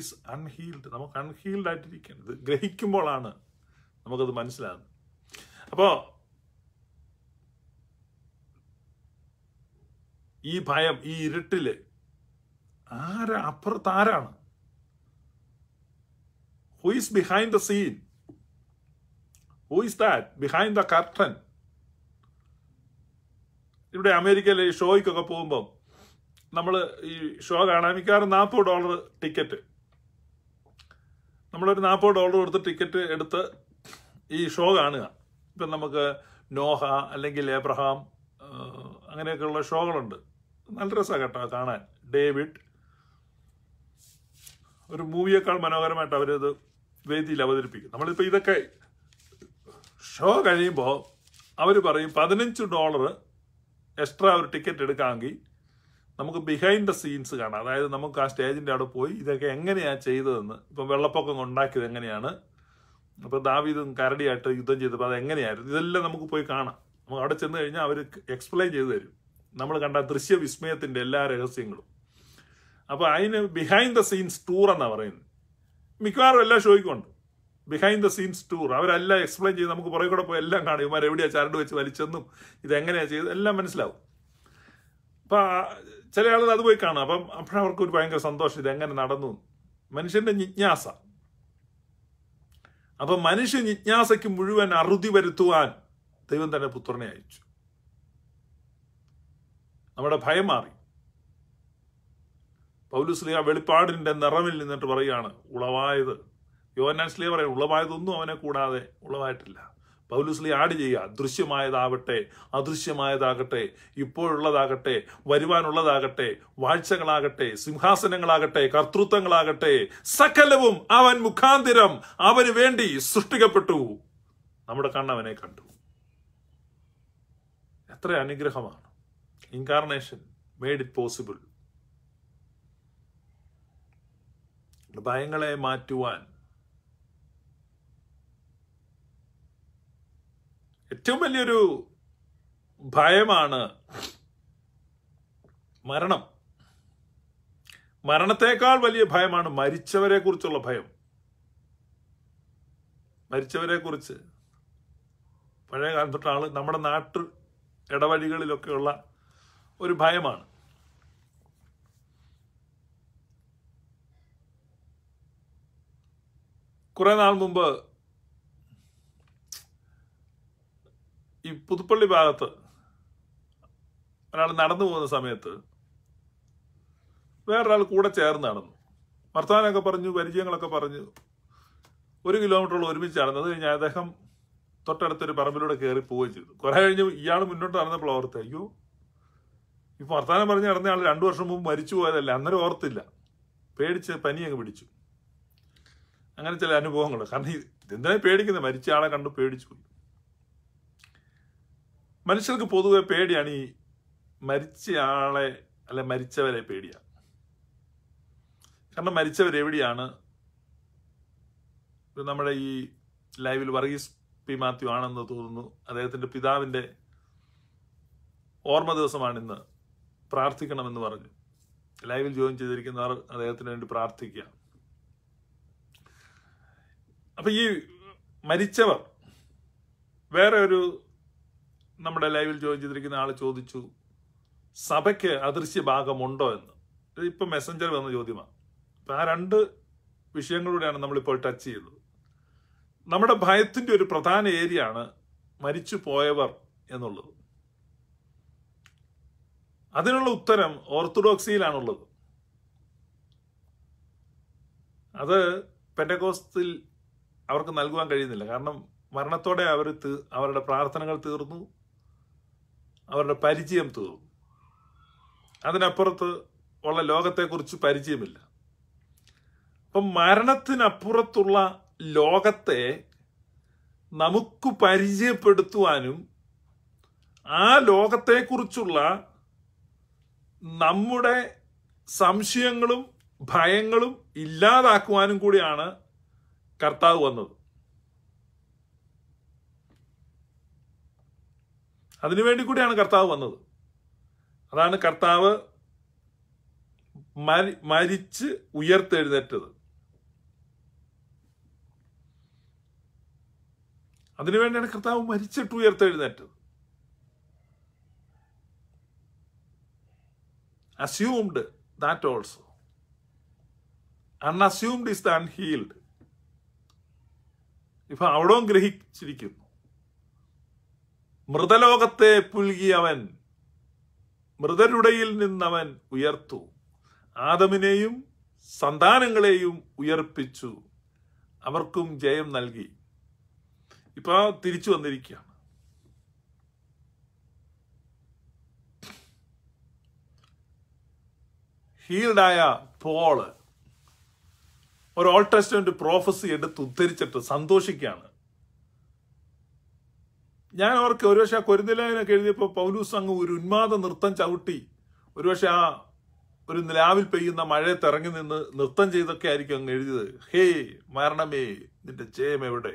ഈസ് അൺഹീൽഡ് നമുക്ക് അൺഹീൽഡ് ആയിട്ടിരിക്കുന്നത് ഗ്രഹിക്കുമ്പോഴാണ് നമുക്കത് മനസ്സിലാകുന്നത് അപ്പോൾ ഈ ഭയം ഈ ഇരുട്ടില് ആരാ അപ്പുറത്ത് ആരാണ് who behind the scene who is that behind the curtain ഇവിടെ അമേരിക്കയിലെ ഈ ഷോയ്ക്കൊക്കെ പോകുമ്പോൾ നമ്മൾ ഈ ഷോ കാണാൻ മിക്കവാറും നാൽപ്പത് ഡോളർ ടിക്കറ്റ് നമ്മളൊരു നാൽപ്പത് ഡോളർ കൊടുത്ത് ടിക്കറ്റ് എടുത്ത് ഈ ഷോ കാണുക ഇപ്പം നമുക്ക് നോഹ അല്ലെങ്കിൽ എബ്രഹാം അങ്ങനെയൊക്കെയുള്ള ഷോകളുണ്ട് നല്ല രസമാണ് കേട്ടോ കാണാൻ ഡേവിഡ് ഒരു മൂവിയേക്കാൾ മനോഹരമായിട്ട് അവരത് വേദിയിൽ അവതരിപ്പിക്കും നമ്മളിപ്പോൾ ഇതൊക്കെ ഷോ കഴിയുമ്പോൾ അവർ പറയും പതിനഞ്ച് ഡോളർ എക്സ്ട്രാ ഒരു ടിക്കറ്റ് എടുക്കാമെങ്കിൽ നമുക്ക് ബിഹൈൻഡ് ദ സീൻസ് കാണാം അതായത് നമുക്ക് ആ സ്റ്റേജിൻ്റെ അവിടെ പോയി ഇതൊക്കെ എങ്ങനെയാണ് ചെയ്തതെന്ന് ഇപ്പം വെള്ളപ്പൊക്കം ഉണ്ടാക്കിയത് എങ്ങനെയാണ് അപ്പോൾ ദാവീദും കരടിയായിട്ട് യുദ്ധം ചെയ്തപ്പോൾ അത് എങ്ങനെയായിരുന്നു ഇതെല്ലാം നമുക്ക് പോയി കാണാം നമുക്ക് അവിടെ ചെന്ന് കഴിഞ്ഞാൽ അവർ എക്സ്പ്ലെയിൻ ചെയ്തു തരും നമ്മൾ കണ്ട ദൃശ്യ വിസ്മയത്തിൻ്റെ എല്ലാ രഹസ്യങ്ങളും അപ്പോൾ അതിന് ബിഹൈൻഡ് ദ സീൻസ് ടൂർ എന്നാണ് പറയുന്നത് മിക്കവാറും എല്ലാ ഷോയ്ക്കും ഉണ്ട് ബിഹൈൻഡ് ദ സീൻസ് ടൂർ അവരെല്ലാം എക്സ്പ്ലെയിൻ ചെയ്ത് നമുക്ക് പുറകെ കൂടെ പോയി എല്ലാം കാണും ഇവന്മാർ എവിടെയാണ് ചരട് വെച്ച് വലിച്ചെന്നും ഇതെങ്ങനെയാണ് ചെയ്തത് എല്ലാം മനസ്സിലാവും അപ്പോൾ ചില ആളുകൾ അത് പോയി കാണും അപ്പം അപ്പോഴവർക്ക് ഒരു ഭയങ്കര സന്തോഷം ഇതെങ്ങനെ നടന്നു മനുഷ്യന്റെ ജിജ്ഞാസ അപ്പം മനുഷ്യ ജിജ്ഞാസയ്ക്ക് മുഴുവൻ അറുതി വരുത്തുവാൻ ദൈവം തന്നെ പുത്രനെ അയച്ചു നമ്മുടെ ഭയം മാറി പൗലുസ്ലിയ വെളിപ്പാടിൻ്റെ നിറവിൽ നിന്നിട്ട് പറയുകയാണ് ഉളവായത് യോനാൻസ്ലിയ പറയും ഉളവായതൊന്നും അവനെ കൂടാതെ ഉളവായിട്ടില്ല പൗലുസ്ലി ആഡ് ചെയ്യുക ദൃശ്യമായതാവട്ടെ അദൃശ്യമായതാകട്ടെ ഇപ്പോഴുള്ളതാകട്ടെ വരുവാനുള്ളതാകട്ടെ വാഴ്ചകളാകട്ടെ സിംഹാസനങ്ങളാകട്ടെ കർത്തൃത്വങ്ങളാകട്ടെ സകലവും അവൻ മുഖാന്തിരം അവന് വേണ്ടി സൃഷ്ടിക്കപ്പെട്ടു നമ്മുടെ കണ്ണവനെ കണ്ടു എത്ര അനുഗ്രഹമാണ് ഇൻകാർണേഷൻ മേഡ് ഇറ്റ് പോസിബിൾ ഭയങ്ങളെ മാറ്റുവാൻ ഏറ്റവും വലിയൊരു ഭയമാണ് മരണം മരണത്തെക്കാൾ വലിയ ഭയമാണ് മരിച്ചവരെ കുറിച്ചുള്ള ഭയം മരിച്ചവരെ കുറിച്ച് പഴയ കാലത്തൊട്ടാള് നമ്മുടെ നാട്ടു ഇടവഴികളിലൊക്കെയുള്ള ഒരു ഭയമാണ് കുറേ നാൾ മുമ്പ് ഈ പുതുപ്പള്ളി ഭാഗത്ത് ഒരാൾ നടന്നു പോകുന്ന സമയത്ത് വേറൊരാൾ കൂടെ ചേർന്ന് നടന്നു വർത്തമാനമൊക്കെ പറഞ്ഞു പരിചയങ്ങളൊക്കെ പറഞ്ഞു ഒരു കിലോമീറ്ററോളം ഒരുമിച്ച് നടന്നു അത് കഴിഞ്ഞാൽ അദ്ദേഹം തൊട്ടടുത്തൊരു പറമ്പിലൂടെ കയറി പോവുകയും ചെയ്തു കുറെ കഴിഞ്ഞ് ഇയാൾ മുന്നോട്ട് നടന്നപ്പോൾ ഓർത്ത് അയ്യോ ഈ വർത്തമാനം പറഞ്ഞ് നടന്ന ആൾ രണ്ടു വർഷം മുമ്പ് മരിച്ചു പോയതല്ല അന്നേരം ഓർത്തില്ല പേടിച്ച് പനിയൊക്കെ പിടിച്ചു അങ്ങനെ ചില അനുഭവങ്ങൾ കാരണം ഇതെന്തിനാ പേടിക്കുന്നത് മരിച്ച ആളെ കണ്ട് പേടിച്ചു മനുഷ്യർക്ക് പൊതുവെ പേടിയാണ് ഈ ആളെ അല്ലെ മരിച്ചവരെ പേടിയാണ് കാരണം മരിച്ചവരെവിടെയാണ് നമ്മുടെ ഈ ലൈവിൽ വർഗീസ് പി മാത്യു ആണെന്ന് തോന്നുന്നു അദ്ദേഹത്തിൻ്റെ പിതാവിൻ്റെ ഓർമ്മ ദിവസമാണിന്ന് പ്രാർത്ഥിക്കണമെന്ന് പറഞ്ഞു ലൈവിൽ ജോയിൻ ചെയ്തിരിക്കുന്നവർ അദ്ദേഹത്തിന് വേണ്ടി പ്രാർത്ഥിക്കുക അപ്പൊ ഈ മരിച്ചവർ വേറെ ഒരു നമ്മുടെ ലൈവിൽ ജോയിൻ ചെയ്തിരിക്കുന്ന ആൾ ചോദിച്ചു സഭയ്ക്ക് അദൃശ്യ ഭാഗമുണ്ടോ എന്ന് ഇപ്പം മെസ്സഞ്ചർ വന്ന ചോദ്യമാണ് അപ്പം ആ രണ്ട് വിഷയങ്ങളിലൂടെയാണ് നമ്മളിപ്പോൾ ടച്ച് ചെയ്തത് നമ്മുടെ ഭയത്തിൻ്റെ ഒരു പ്രധാന ഏരിയ ആണ് മരിച്ചു പോയവർ എന്നുള്ളത് അതിനുള്ള ഉത്തരം ഓർത്തഡോക്സിയിലാണുള്ളത് അത് പെൻഡകോസ്റ്റിൽ അവർക്ക് നൽകുവാൻ കഴിയുന്നില്ല കാരണം മരണത്തോടെ അവർ അവരുടെ പ്രാർത്ഥനകൾ തീർന്നു അവരുടെ പരിചയം തീർന്നു അതിനപ്പുറത്ത് ഉള്ള ലോകത്തെക്കുറിച്ച് പരിചയമില്ല അപ്പം മരണത്തിനപ്പുറത്തുള്ള ലോകത്തെ നമുക്ക് പരിചയപ്പെടുത്തുവാനും ആ ലോകത്തെക്കുറിച്ചുള്ള നമ്മുടെ സംശയങ്ങളും ഭയങ്ങളും ഇല്ലാതാക്കുവാനും കൂടിയാണ് കർത്താവ് വന്നത് അതിനുവേണ്ടി കൂടിയാണ് കർത്താവ് വന്നത് അതാണ് കർത്താവ് മരിച്ച് ഉയർത്തെഴുന്നേറ്റത് അതിനുവേണ്ടിയാണ് കർത്താവ് മരിച്ചിട്ട് ഉയർത്തെഴുന്നേറ്റത് assumed that also unassumed is the unhealed ഇപ്പൊ അവിടവും ഗ്രഹിച്ചിരിക്കുന്നു മൃതലോകത്തെ പുൽകിയവൻ മൃതരുടയിൽ നിന്നവൻ ഉയർത്തു ആദമിനെയും സന്താനങ്ങളെയും ഉയർപ്പിച്ചു അവർക്കും ജയം നൽകി ഇപ്പൊ തിരിച്ചു വന്നിരിക്കുകയാണ് ഹീൽഡായ പോള് ഒരു ഓൾ ടെസ്റ്റ്മെന്റ് പ്രോഫസി എടുത്ത് ഉദ്ധരിച്ചിട്ട് സന്തോഷിക്കുകയാണ് ഞാൻ അവർക്ക് ഒരുപക്ഷെ ആ കൊരുന്തലാവിനൊക്കെ എഴുതിയപ്പോൾ പൗലൂസ് അങ്ങ് ഒരു ഉന്മാദ നൃത്തം ചവിട്ടി ഒരുപക്ഷെ ആ ഒരു നിലാവിൽ പെയ്യുന്ന മഴയെ തിറങ്ങി നിന്ന് നൃത്തം ചെയ്തൊക്കെ ആയിരിക്കും അങ്ങ് എഴുതിയത് ഹേ മരണമേ നിന്റെ ജയം എവിടെ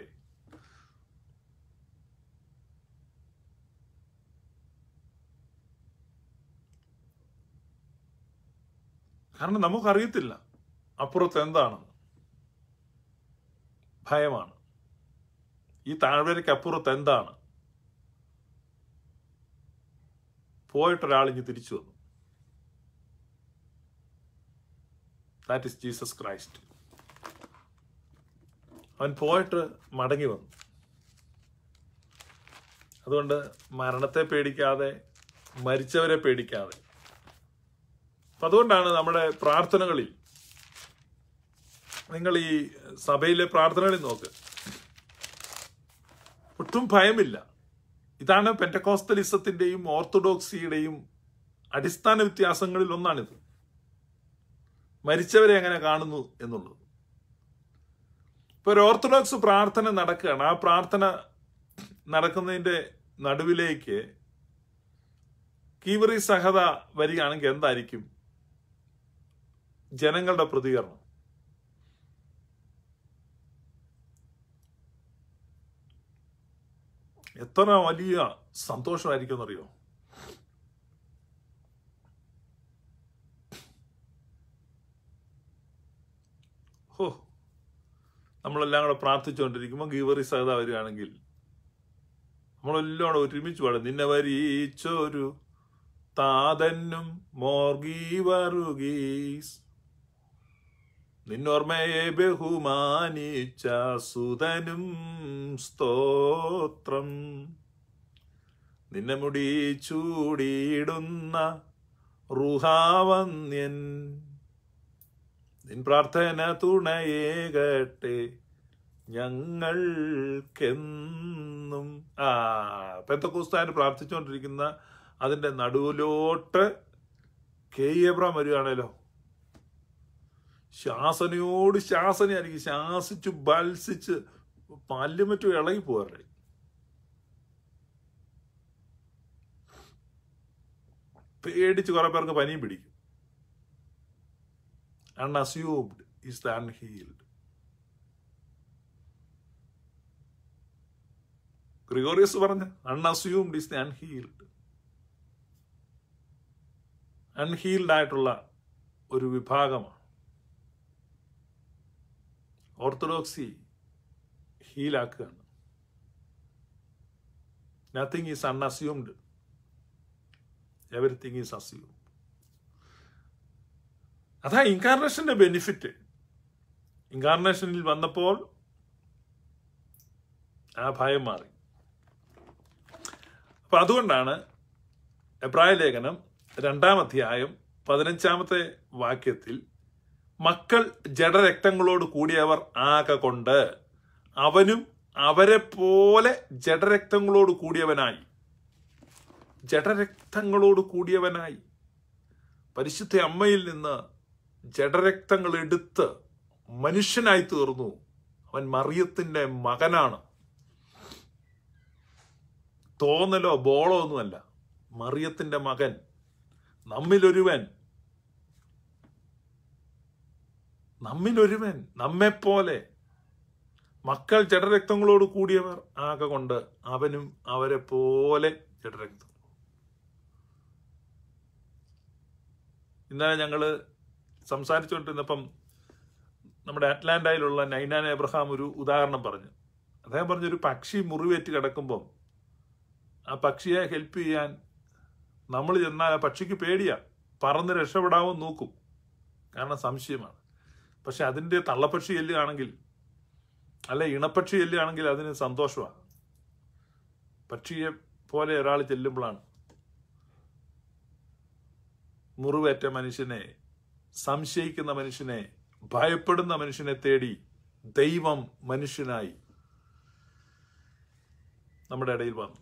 കാരണം നമുക്കറിയത്തില്ല അപ്പുറത്ത് എന്താണ് ഭയമാണ് ഈ താഴ്വരയ്ക്കപ്പുറത്ത് എന്താണ് പോയിട്ടൊരാൾ ഇനി തിരിച്ചു വന്നു ദാറ്റ് ഇസ് ജീസസ് ക്രൈസ്റ്റ് അവൻ പോയിട്ട് മടങ്ങി വന്നു അതുകൊണ്ട് മരണത്തെ പേടിക്കാതെ മരിച്ചവരെ പേടിക്കാതെ അതുകൊണ്ടാണ് നമ്മുടെ പ്രാർത്ഥനകളിൽ നിങ്ങൾ ഈ സഭയിലെ പ്രാർത്ഥനകളിൽ നോക്ക് ഒട്ടും ഭയമില്ല ഇതാണ് പെൻറ്റക്കോസ്റ്റലിസത്തിൻ്റെയും ഓർത്തഡോക്സിയുടെയും അടിസ്ഥാന വ്യത്യാസങ്ങളിൽ ഒന്നാണിത് മരിച്ചവരെ എങ്ങനെ കാണുന്നു എന്നുള്ളത് ഇപ്പോൾ ഒരു ഓർത്തഡോക്സ് പ്രാർത്ഥന നടക്കുകയാണ് ആ പ്രാർത്ഥന നടക്കുന്നതിൻ്റെ നടുവിലേക്ക് കീവറി സഹത വരികയാണെങ്കിൽ എന്തായിരിക്കും ജനങ്ങളുടെ പ്രതികരണം എത്ര വലിയ സന്തോഷമായിരിക്കും എന്നറിയോ ഹോ നമ്മളെല്ലാം കൂടെ പ്രാർത്ഥിച്ചുകൊണ്ടിരിക്കുമ്പോൾ ഗീവറി സഹത വരികയാണെങ്കിൽ നമ്മളെല്ലാം കൂടെ ഒരുമിച്ച് പാടും നിന്നെ വരീച്ചൊരു താതന്നും മോർഗീ വറുഗീസ് നിന്നോർമ്മയെ ബഹുമാനിച്ച സുതനും സ്തോത്രം നിന്നെ മുടി ചൂടിയിടുന്ന റുഹാവന്യൻ നിൻ പ്രാർത്ഥന തുണയേകട്ടെ ഞങ്ങൾക്കെന്നും ആ പെന്തക്കോസ്താൻ പ്രാർത്ഥിച്ചുകൊണ്ടിരിക്കുന്ന അതിൻ്റെ നടുവിലോട്ട് കെയ്യബ്രാം വരികയാണല്ലോ ശാസനയോട് ശാസനയായിരിക്കും ശാസിച്ച് ബത്സിച്ച് പല്ലും മറ്റും ഇളകി പോകാറുണ്ട് പേടിച്ച് കുറെ പേർക്ക് പനിയും പിടിക്കും unassumed is the unhealed Gregorios പറഞ്ഞ അൺഅസ്യൂംഡ് ഇസ് ദീൽഡ് അൺഹീൽഡ് ആയിട്ടുള്ള ഒരു വിഭാഗമാണ് ഓർത്തഡോക്സി ഹീലാക്കുകയാണ് nothing is unassumed everything is assumed അതാ ഇൻകാർണേഷന്റെ ബെനിഫിറ്റ് ഇൻകാർണേഷനിൽ വന്നപ്പോൾ ആ ഭയം മാറി അപ്പൊ അതുകൊണ്ടാണ് എബ്രായ ലേഖനം രണ്ടാം അധ്യായം പതിനഞ്ചാമത്തെ വാക്യത്തിൽ മക്കൾ ജഡരക്തങ്ങളോട് കൂടിയവർ ആകെ കൊണ്ട് അവനും അവരെ പോലെ ജഡരക്തങ്ങളോട് കൂടിയവനായി ജഡരക്തങ്ങളോട് കൂടിയവനായി പരിശുദ്ധ അമ്മയിൽ നിന്ന് ജഡരക്തങ്ങൾ എടുത്ത് മനുഷ്യനായി തീർന്നു അവൻ മറിയത്തിന്റെ മകനാണ് തോന്നലോ ബോളോ ഒന്നുമല്ല മറിയത്തിന്റെ മകൻ നമ്മിലൊരുവൻ നമ്മിലൊരുവൻ നമ്മെപ്പോലെ മക്കൾ ജഡരക്തങ്ങളോട് കൂടിയവർ ആകെ കൊണ്ട് അവനും അവരെ പോലെ ജഡരക്തം ഇന്നലെ ഞങ്ങൾ സംസാരിച്ചുകൊണ്ടിരുന്നപ്പം നമ്മുടെ അറ്റ്ലാന്റയിലുള്ള നൈനാൻ എബ്രഹാം ഒരു ഉദാഹരണം പറഞ്ഞു അദ്ദേഹം പറഞ്ഞു ഒരു പക്ഷി മുറിവേറ്റ് കിടക്കുമ്പം ആ പക്ഷിയെ ഹെൽപ്പ് ചെയ്യാൻ നമ്മൾ ചെന്നാൽ ആ പക്ഷിക്ക് പേടിയാ പറന്ന് രക്ഷപ്പെടാവും നോക്കും കാരണം സംശയമാണ് പക്ഷെ അതിൻ്റെ തള്ളപ്പക്ഷി എല്ലുകയാണെങ്കിൽ അല്ലെ ഇണപ്പക്ഷി എല്ലുകയാണെങ്കിൽ അതിന് സന്തോഷമാണ് പക്ഷിയെ പോലെ ഒരാൾ ചെല്ലുമ്പോഴാണ് മുറിവേറ്റ മനുഷ്യനെ സംശയിക്കുന്ന മനുഷ്യനെ ഭയപ്പെടുന്ന മനുഷ്യനെ തേടി ദൈവം മനുഷ്യനായി നമ്മുടെ ഇടയിൽ വന്നു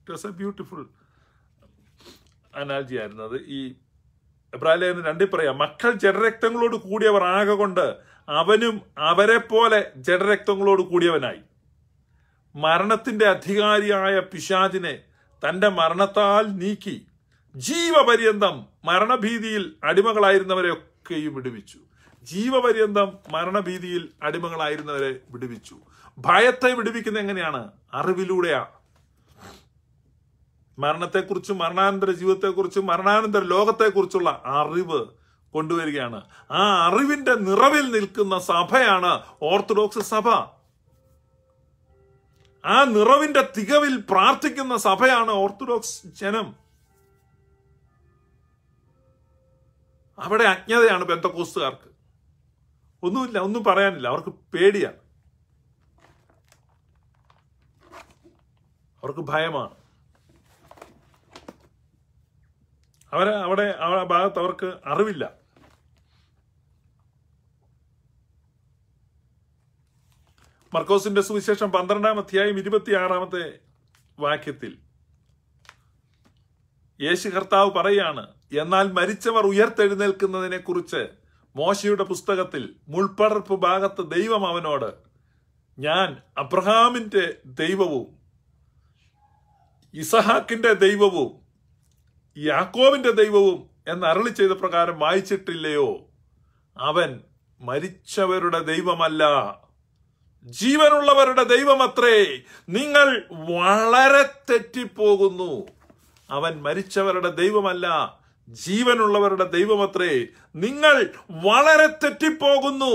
it was a beautiful analogy ആയിരുന്നത് ഈ എബ്രാഹിലേഖനം രണ്ടിൽ പറയാം മക്കൾ ജഡരക്തങ്ങളോട് കൂടിയവർ ആകെ കൊണ്ട് അവനും അവരെ പോലെ ജഡരക്തങ്ങളോട് കൂടിയവനായി മരണത്തിന്റെ അധികാരിയായ പിശാദിനെ തന്റെ മരണത്താൽ നീക്കി ജീവപര്യന്തം മരണഭീതിയിൽ അടിമകളായിരുന്നവരെയൊക്കെയും വിടുവിച്ചു ജീവപര്യന്തം മരണഭീതിയിൽ അടിമകളായിരുന്നവരെ വിടുവിച്ചു ഭയത്തെ വിടുവിക്കുന്ന എങ്ങനെയാണ് അറിവിലൂടെയാണ് മരണത്തെക്കുറിച്ചും മരണാനന്തര ജീവിതത്തെക്കുറിച്ചും മരണാനന്തര ലോകത്തെക്കുറിച്ചുള്ള അറിവ് കൊണ്ടുവരികയാണ് ആ അറിവിന്റെ നിറവിൽ നിൽക്കുന്ന സഭയാണ് ഓർത്തഡോക്സ് സഭ ആ നിറവിന്റെ തികവിൽ പ്രാർത്ഥിക്കുന്ന സഭയാണ് ഓർത്തഡോക്സ് ജനം അവിടെ അജ്ഞതയാണ് ബന്ധക്കോസ്തുകാർക്ക് ഒന്നുമില്ല ഒന്നും പറയാനില്ല അവർക്ക് പേടിയാണ് അവർക്ക് ഭയമാണ് അവർ അവിടെ ആ ഭാഗത്ത് അവർക്ക് അറിവില്ല മർക്കോസിന്റെ സുവിശേഷം പന്ത്രണ്ടാം അധ്യായം ഇരുപത്തിയാറാമത്തെ വാക്യത്തിൽ യേശു കർത്താവ് പറയാണ് എന്നാൽ മരിച്ചവർ ഉയർത്തെഴുന്നേൽക്കുന്നതിനെ കുറിച്ച് മോശയുടെ പുസ്തകത്തിൽ മുൾപ്പടർപ്പ് ഭാഗത്ത് ദൈവം അവനോട് ഞാൻ അബ്രഹാമിന്റെ ദൈവവും ഇസഹാക്കിന്റെ ദൈവവും യാക്കോവിന്റെ ദൈവവും എന്ന് അരളി ചെയ്ത പ്രകാരം വായിച്ചിട്ടില്ലയോ അവൻ മരിച്ചവരുടെ ദൈവമല്ല ജീവനുള്ളവരുടെ ദൈവമത്രേ നിങ്ങൾ വളരെ തെറ്റിപ്പോകുന്നു അവൻ മരിച്ചവരുടെ ദൈവമല്ല ജീവനുള്ളവരുടെ ദൈവമത്രേ നിങ്ങൾ വളരെ തെറ്റിപ്പോകുന്നു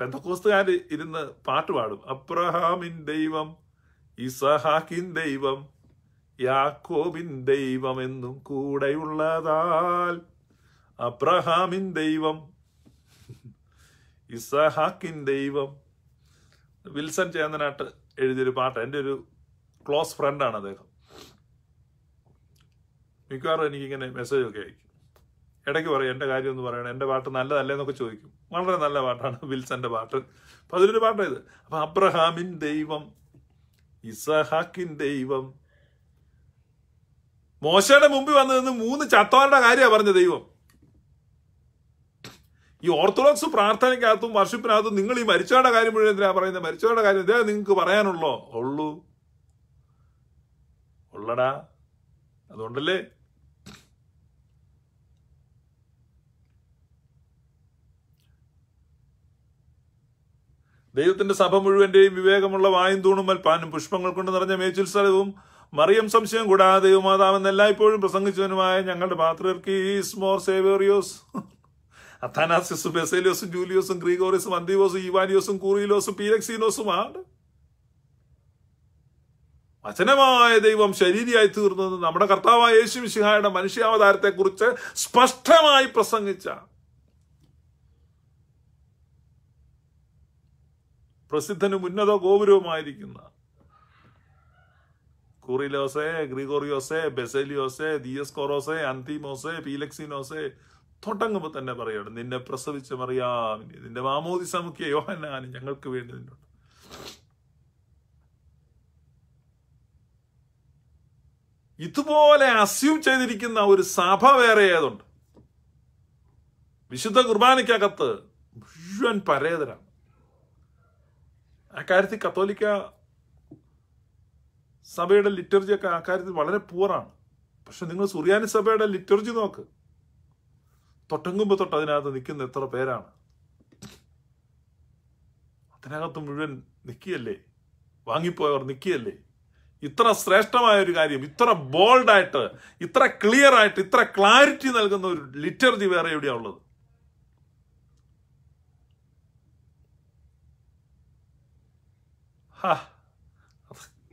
പെന്തക്കോസ്തുകാർ ഇരുന്ന് പാട്ട് പാടും അബ്രഹാമിൻ ദൈവം ഇസഹാക്കിൻ ദൈവം യാക്കോബിൻ ദൈവമെന്നും കൂടെയുള്ളതാൽ അബ്രഹാമിൻ ദൈവം ഇസഹാക്കിൻ ദൈവം വിൽസൺ ചേന്ദനാട്ട് എഴുതിയൊരു പാട്ട് എൻ്റെ ഒരു ക്ലോസ് ഫ്രണ്ടാണ് അദ്ദേഹം മിക്കവാറും എനിക്കിങ്ങനെ മെസ്സേജൊക്കെ അയക്കും ഇടയ്ക്ക് പറയും എൻ്റെ കാര്യം ഒന്ന് പറയണം എൻ്റെ പാട്ട് നല്ലതല്ലേ എന്നൊക്കെ ചോദിക്കും വളരെ നല്ല പാട്ടാണ് വിൽസന്റെ പാട്ട് അപ്പം അതിലൊരു പാട്ടാണ് ഇത് അപ്പം അബ്രഹാമിൻ ദൈവം ഇസഹാക്കിൻ ദൈവം മോശയുടെ മുമ്പിൽ വന്നു നിന്ന് മൂന്ന് ചത്തവാരുടെ കാര്യമാണ് പറഞ്ഞ ദൈവം ഈ ഓർത്തഡോക്സ് പ്രാർത്ഥനയ്ക്കകത്തും വർഷിപ്പിനകത്തും നിങ്ങൾ ഈ മരിച്ചവരുടെ കാര്യം മുഴുവൻ എന്തിനാ പറയുന്നത് മരിച്ചവരുടെ കാര്യം ഇതേ നിങ്ങൾക്ക് പറയാനുള്ളോ ഉള്ളൂ ഉള്ളടാ അതുകൊണ്ടല്ലേ ദൈവത്തിന്റെ സഭ മുഴുവന്റെയും വിവേകമുള്ള വായും തൂണുമൽ പാനും പുഷ്പങ്ങൾ കൊണ്ട് നിറഞ്ഞ മേച്ചിൽ സ്ഥലവും മറിയം സംശയം കൂടാതെ മാതാവെന്ന് എല്ലായ്പ്പോഴും പ്രസംഗിച്ചവനുമായ ഞങ്ങളുടെ പാത്രർക്ക് മോർ സേവേറിയോസ് അത്താനാസിസും ബെസേലിയോസും ജൂലിയോസും ഗ്രീഗോറിയസും അന്തിവോസും ഈവാനിയോസും കൂറിയിലോസും പീലക്സീനോസുമാണ് വചനമായ ദൈവം ശരീരിയായി തീർന്നത് നമ്മുടെ കർത്താവായ യേശു മിശിഹായുടെ മനുഷ്യാവതാരത്തെക്കുറിച്ച് സ്പഷ്ടമായി പ്രസംഗിച്ച പ്രസിദ്ധനും ഉന്നത ഗോപുരവുമായിരിക്കുന്ന കുറിലോസെ ഗ്രിഗോറിയോസെ ബെസലിയോസെ ദിയസ്കോറോസെ അന്തിമോസെ പീലക്സിനോസെ തൊട്ടങ്ങുമ്പോൾ തന്നെ പറയണം നിന്നെ പ്രസവിച്ച മറിയാമിന് നിന്റെ മാമോദി സമുഖ്യ യോഹനാനും ഞങ്ങൾക്ക് വേണ്ടി നിന്നുണ്ട് ഇതുപോലെ അസ്യൂം ചെയ്തിരിക്കുന്ന ഒരു സഭ വേറെ ഏതുണ്ട് വിശുദ്ധ കുർബാനയ്ക്കകത്ത് മുഴുവൻ പരേതരാണ് അക്കാര്യത്തിൽ കത്തോലിക്ക സഭയുടെ ലിറ്റർജി ഒക്കെ ആ കാര്യത്തിൽ വളരെ പൂറാണ് പക്ഷെ നിങ്ങൾ സുറിയാനി സഭയുടെ ലിറ്റർജി നോക്ക് തൊട്ടങ്ങുമ്പോൾ തൊട്ട് അതിനകത്ത് നിൽക്കുന്ന എത്ര പേരാണ് അതിനകത്ത് മുഴുവൻ നിൽക്കിയല്ലേ വാങ്ങിപ്പോയവർ നിൽക്കിയല്ലേ ഇത്ര ശ്രേഷ്ഠമായ ഒരു കാര്യം ഇത്ര ബോൾഡായിട്ട് ഇത്ര ക്ലിയർ ആയിട്ട് ഇത്ര ക്ലാരിറ്റി നൽകുന്ന ഒരു ലിറ്റർജി വേറെ എവിടെയാ ഉള്ളത് ഹാ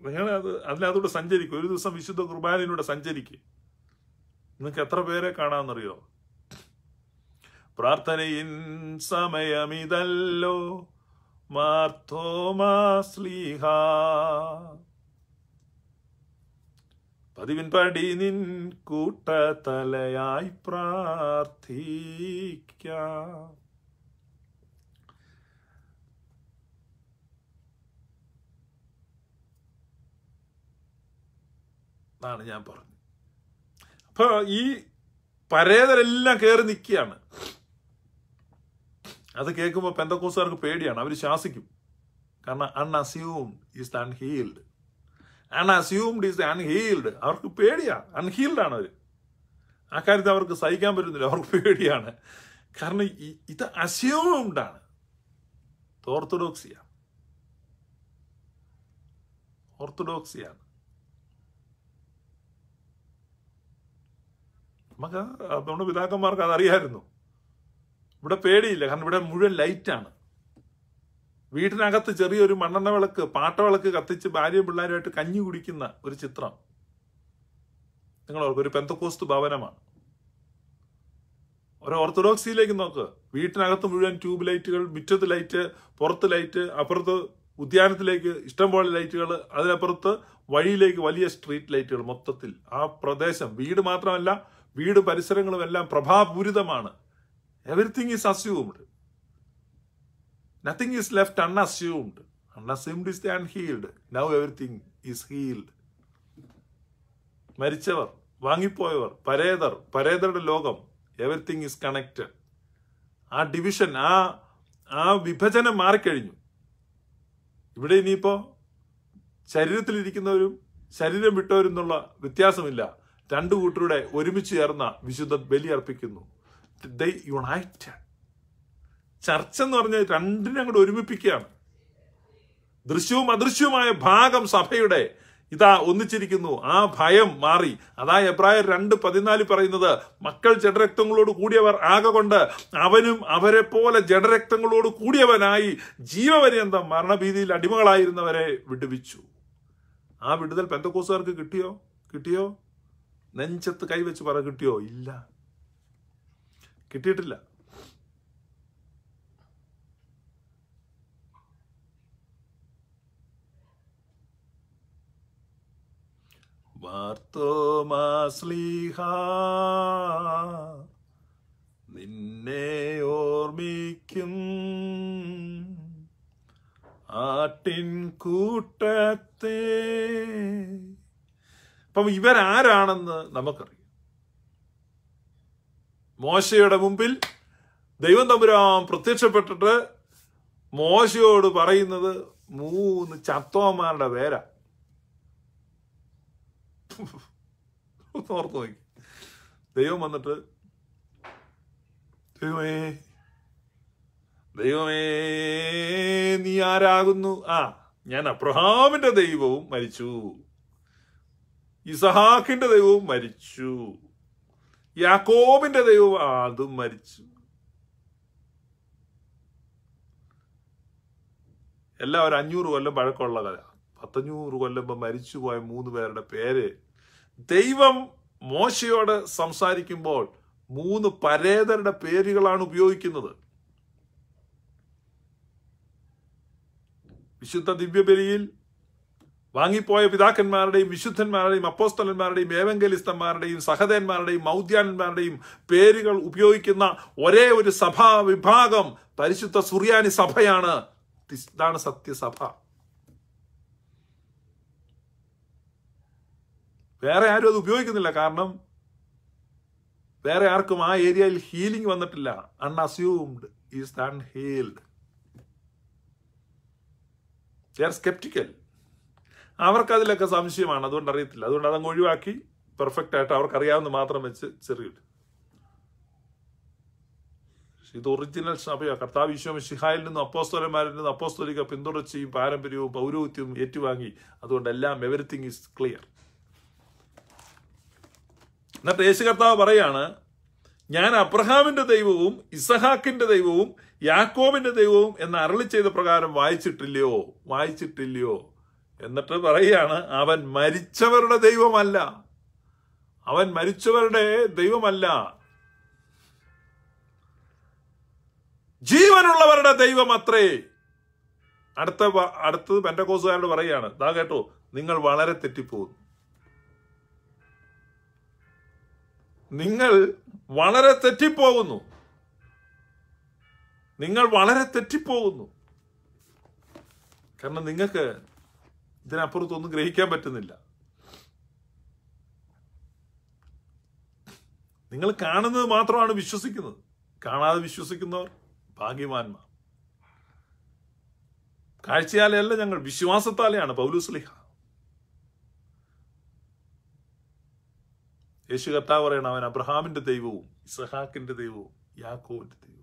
നിങ്ങൾ അത് അതിനകത്തൂടെ സഞ്ചരിക്കും ഒരു ദിവസം വിശുദ്ധ കുർബാനയിലൂടെ സഞ്ചരിക്കും നിങ്ങൾക്ക് എത്ര പേരെ കാണാമെന്നറിയോ പ്രാർത്ഥനയിൻ സമയമിതല്ലോ മാർത്തോമാ പതിവിൻപടി നിൻ കൂട്ടത്തലയായി പ്രാർത്ഥിക്കാം എന്നാണ് ഞാൻ പറഞ്ഞത് അപ്പോൾ ഈ പരേതരെല്ലാം കയറി നിൽക്കുകയാണ് അത് കേൾക്കുമ്പോൾ പെന്തക്കോസുകാർക്ക് പേടിയാണ് അവർ ശാസിക്കും കാരണം unassumed is the unhealed unassumed is the unhealed അവർക്ക് പേടിയാണ് ആണ് അവർ ആ കാര്യത്തിൽ അവർക്ക് സഹിക്കാൻ പറ്റുന്നില്ല അവർക്ക് പേടിയാണ് കാരണം ഇത് അസ്യൂംഡാണ് ഓർത്തഡോക്സിയാണ് ഓർത്തഡോക്സിയാണ് നമുക്ക് നമ്മുടെ പിതാക്കന്മാർക്ക് അതറിയായിരുന്നു ഇവിടെ പേടിയില്ല കാരണം ഇവിടെ മുഴുവൻ ലൈറ്റാണ് വീട്ടിനകത്ത് ചെറിയൊരു മണ്ണെണ്ണ വിളക്ക് പാട്ടവിളക്ക് കത്തിച്ച് ഭാര്യയും പിള്ളേരുമായിട്ട് കഞ്ഞി കുടിക്കുന്ന ഒരു ചിത്രം നിങ്ങൾ ഒരു പെന്തക്കോസ്റ്റ് ഭവനമാണ് ഒരു ഓർത്തഡോക്സിയിലേക്ക് നോക്ക് വീട്ടിനകത്ത് മുഴുവൻ ട്യൂബ് ലൈറ്റുകൾ മുറ്റത്ത് ലൈറ്റ് പുറത്ത് ലൈറ്റ് അപ്പുറത്ത് ഉദ്യാനത്തിലേക്ക് ഇഷ്ടംപോലെ ലൈറ്റുകൾ അതിനപ്പുറത്ത് വഴിയിലേക്ക് വലിയ സ്ട്രീറ്റ് ലൈറ്റുകൾ മൊത്തത്തിൽ ആ പ്രദേശം വീട് മാത്രമല്ല വീട് പരിസരങ്ങളും എല്ലാം പ്രഭാപൂരിതമാണ് everything is assumed nothing is left unassumed unassumed is the unhealed now everything is healed മരിച്ചവർ വാങ്ങിപ്പോയവർ പരേതർ പരേതരുടെ ലോകം എവറിത്തിങ് ഈസ് കണക്റ്റഡ് ആ ഡിവിഷൻ ആ ആ വിഭജനം മാറിക്കഴിഞ്ഞു ഇവിടെ ഇനിയിപ്പോൾ ശരീരത്തിലിരിക്കുന്നവരും ശരീരം വിട്ടവരും എന്നുള്ള വ്യത്യാസമില്ല രണ്ടു കൂട്ടരുടെ ഒരുമിച്ച് ചേർന്ന വിശുദ്ധ ബലി അർപ്പിക്കുന്നു യുണൈറ്റ് യുണൈറ്റഡ് ചർച്ച എന്ന് പറഞ്ഞാൽ രണ്ടിനെ അങ്ങോട്ട് ഒരുമിപ്പിക്കുകയാണ് ദൃശ്യവും അദൃശ്യവുമായ ഭാഗം സഭയുടെ ഇതാ ഒന്നിച്ചിരിക്കുന്നു ആ ഭയം മാറി അതാ എബ്രായർ രണ്ട് പതിനാല് പറയുന്നത് മക്കൾ ജഡരക്തങ്ങളോട് കൂടിയവർ ആകെ കൊണ്ട് അവനും അവരെ പോലെ ജഡരക്തങ്ങളോട് കൂടിയവനായി ജീവപര്യന്തം മരണഭീതിയിൽ അടിമകളായിരുന്നവരെ വിടുവിച്ചു ആ വിടുതൽ പെന്തക്കോസുകാർക്ക് കിട്ടിയോ കിട്ടിയോ നെഞ്ചത്ത് കൈവച്ച് പറ കിട്ടിയോ ഇല്ല കിട്ടിയിട്ടില്ല വാർത്തോമാസ്ലീഹ നിന്നെ ഓർമ്മിക്കും ആട്ടിൻ കൂട്ടത്തേ അപ്പം ഇവരാരാണെന്ന് നമുക്കറിയാം മോശയുടെ മുമ്പിൽ ദൈവം തമ്പുരാൻ പ്രത്യക്ഷപ്പെട്ടിട്ട് മോശയോട് പറയുന്നത് മൂന്ന് ചത്തോമാരുടെ പേരാ ഓർത്തു നോക്കി ദൈവം വന്നിട്ട് ദൈവമേ ദൈവമേ നീ ആരാകുന്നു ആ ഞാൻ അബ്രഹാമിന്റെ ദൈവവും മരിച്ചു ഇസഹാക്കിന്റെ ദൈവവും മരിച്ചു യാക്കോബിന്റെ ദൈവവും അതും മരിച്ചു എല്ലാം ഒരു അഞ്ഞൂറ് കൊല്ലം പഴക്കമുള്ള കഥ പത്തഞ്ഞൂറ് കൊല്ലം മരിച്ചു പോയ മൂന്ന് പേരുടെ പേര് ദൈവം മോശയോട് സംസാരിക്കുമ്പോൾ മൂന്ന് പരേതരുടെ പേരുകളാണ് ഉപയോഗിക്കുന്നത് വിശുദ്ധ ദിവ്യബലിയിൽ വാങ്ങിപ്പോയ പിതാക്കന്മാരുടെയും വിശുദ്ധന്മാരുടെയും അപ്പോസ്തലന്മാരുടെയും ഏവങ്കലിസ്തന്മാരുടെയും സഹദേന്മാരുടെയും മൗദ്യാനന്മാരുടെയും പേരുകൾ ഉപയോഗിക്കുന്ന ഒരേ ഒരു സഭാ വിഭാഗം പരിശുദ്ധ സുറിയാനി സഭയാണ് ഇതാണ് സത്യസഭ വേറെ ആരും അത് ഉപയോഗിക്കുന്നില്ല കാരണം വേറെ ആർക്കും ആ ഏരിയയിൽ ഹീലിംഗ് വന്നിട്ടില്ല unassumed is healed they are sceptical അവർക്കതിലൊക്കെ സംശയമാണ് അതുകൊണ്ട് അറിയത്തില്ല അതുകൊണ്ട് അതങ്ങ് ഒഴിവാക്കി പെർഫെക്റ്റ് ആയിട്ട് അവർക്ക് അറിയാവുന്ന മാത്രം വെച്ച് ചെറിയിട്ട് ഇത് ഒറിജിനൽ സഭയാണ് കർത്താവ് ഈശോ ഷിഹായിൽ നിന്നും അപ്പോസ്തോലന്മാരിൽ നിന്നും അപ്പോസ്തോലിക പിന്തുടർച്ചയും പാരമ്പര്യവും പൗരോഹിത്യവും ഏറ്റുവാങ്ങി അതുകൊണ്ട് എല്ലാം എവറിത്തിങ് ഈസ് ക്ലിയർ എന്നിട്ട് യേശു കർത്താവ് പറയാണ് ഞാൻ അബ്രഹാമിന്റെ ദൈവവും ഇസഹാക്കിന്റെ ദൈവവും യാക്കോബിന്റെ ദൈവവും എന്ന് അരളി ചെയ്ത പ്രകാരം വായിച്ചിട്ടില്ലയോ വായിച്ചിട്ടില്ലയോ എന്നിട്ട് പറയുകയാണ് അവൻ മരിച്ചവരുടെ ദൈവമല്ല അവൻ മരിച്ചവരുടെ ദൈവമല്ല ജീവനുള്ളവരുടെ ദൈവം അത്രേ അടുത്ത അടുത്തത് പെൻഡക്കോസുകാരോട് പറയുകയാണ് ഇതാ കേട്ടോ നിങ്ങൾ വളരെ തെറ്റിപ്പോകുന്നു നിങ്ങൾ വളരെ തെറ്റിപ്പോകുന്നു നിങ്ങൾ വളരെ തെറ്റിപ്പോകുന്നു കാരണം നിങ്ങൾക്ക് ഇതിനപ്പുറത്തൊന്നും ഗ്രഹിക്കാൻ പറ്റുന്നില്ല നിങ്ങൾ കാണുന്നത് മാത്രമാണ് വിശ്വസിക്കുന്നത് കാണാതെ വിശ്വസിക്കുന്നവർ ഭാഗ്യവാന്മാർ കാഴ്ചയാലെയല്ല ഞങ്ങൾ വിശ്വാസത്താലെയാണ് പൗലുസ്ലിഹ യേശു കർത്താവ് പറയണം അവൻ അബ്രഹാമിന്റെ ദൈവവും ഇസഹാക്കിന്റെ ദൈവവും യാക്കോവിന്റെ ദൈവവും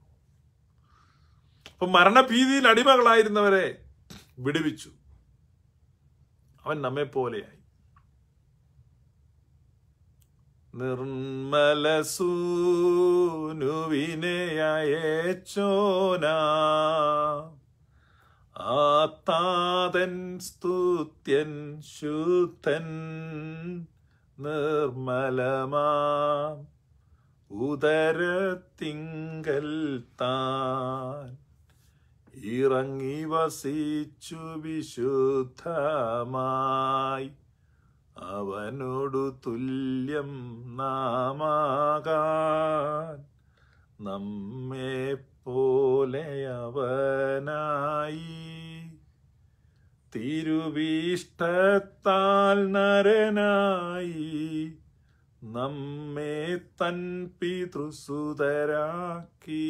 അപ്പൊ മരണഭീതിയിൽ അടിമകളായിരുന്നവരെ വിടുവിച്ചു അവൻ നമ്മെ പോലെയായി നിർമ്മലസൂനുവിനെയച്ചോന ആത്താതൻ സ്തുത്യൻ ശുദ്ധൻ നിർമ്മലമാ ഉദരത്തിങ്കൽ താൻ ഇറങ്ങി വസിച്ചു വിശുദ്ധമായി അവനോടു തുല്യം നാമാകാൻ നമ്മെ പോലെ അവനായി തിരുവീഷ്ടത്താൽ നരനായി നമ്മെ തൻ പിതൃസുതരാക്കി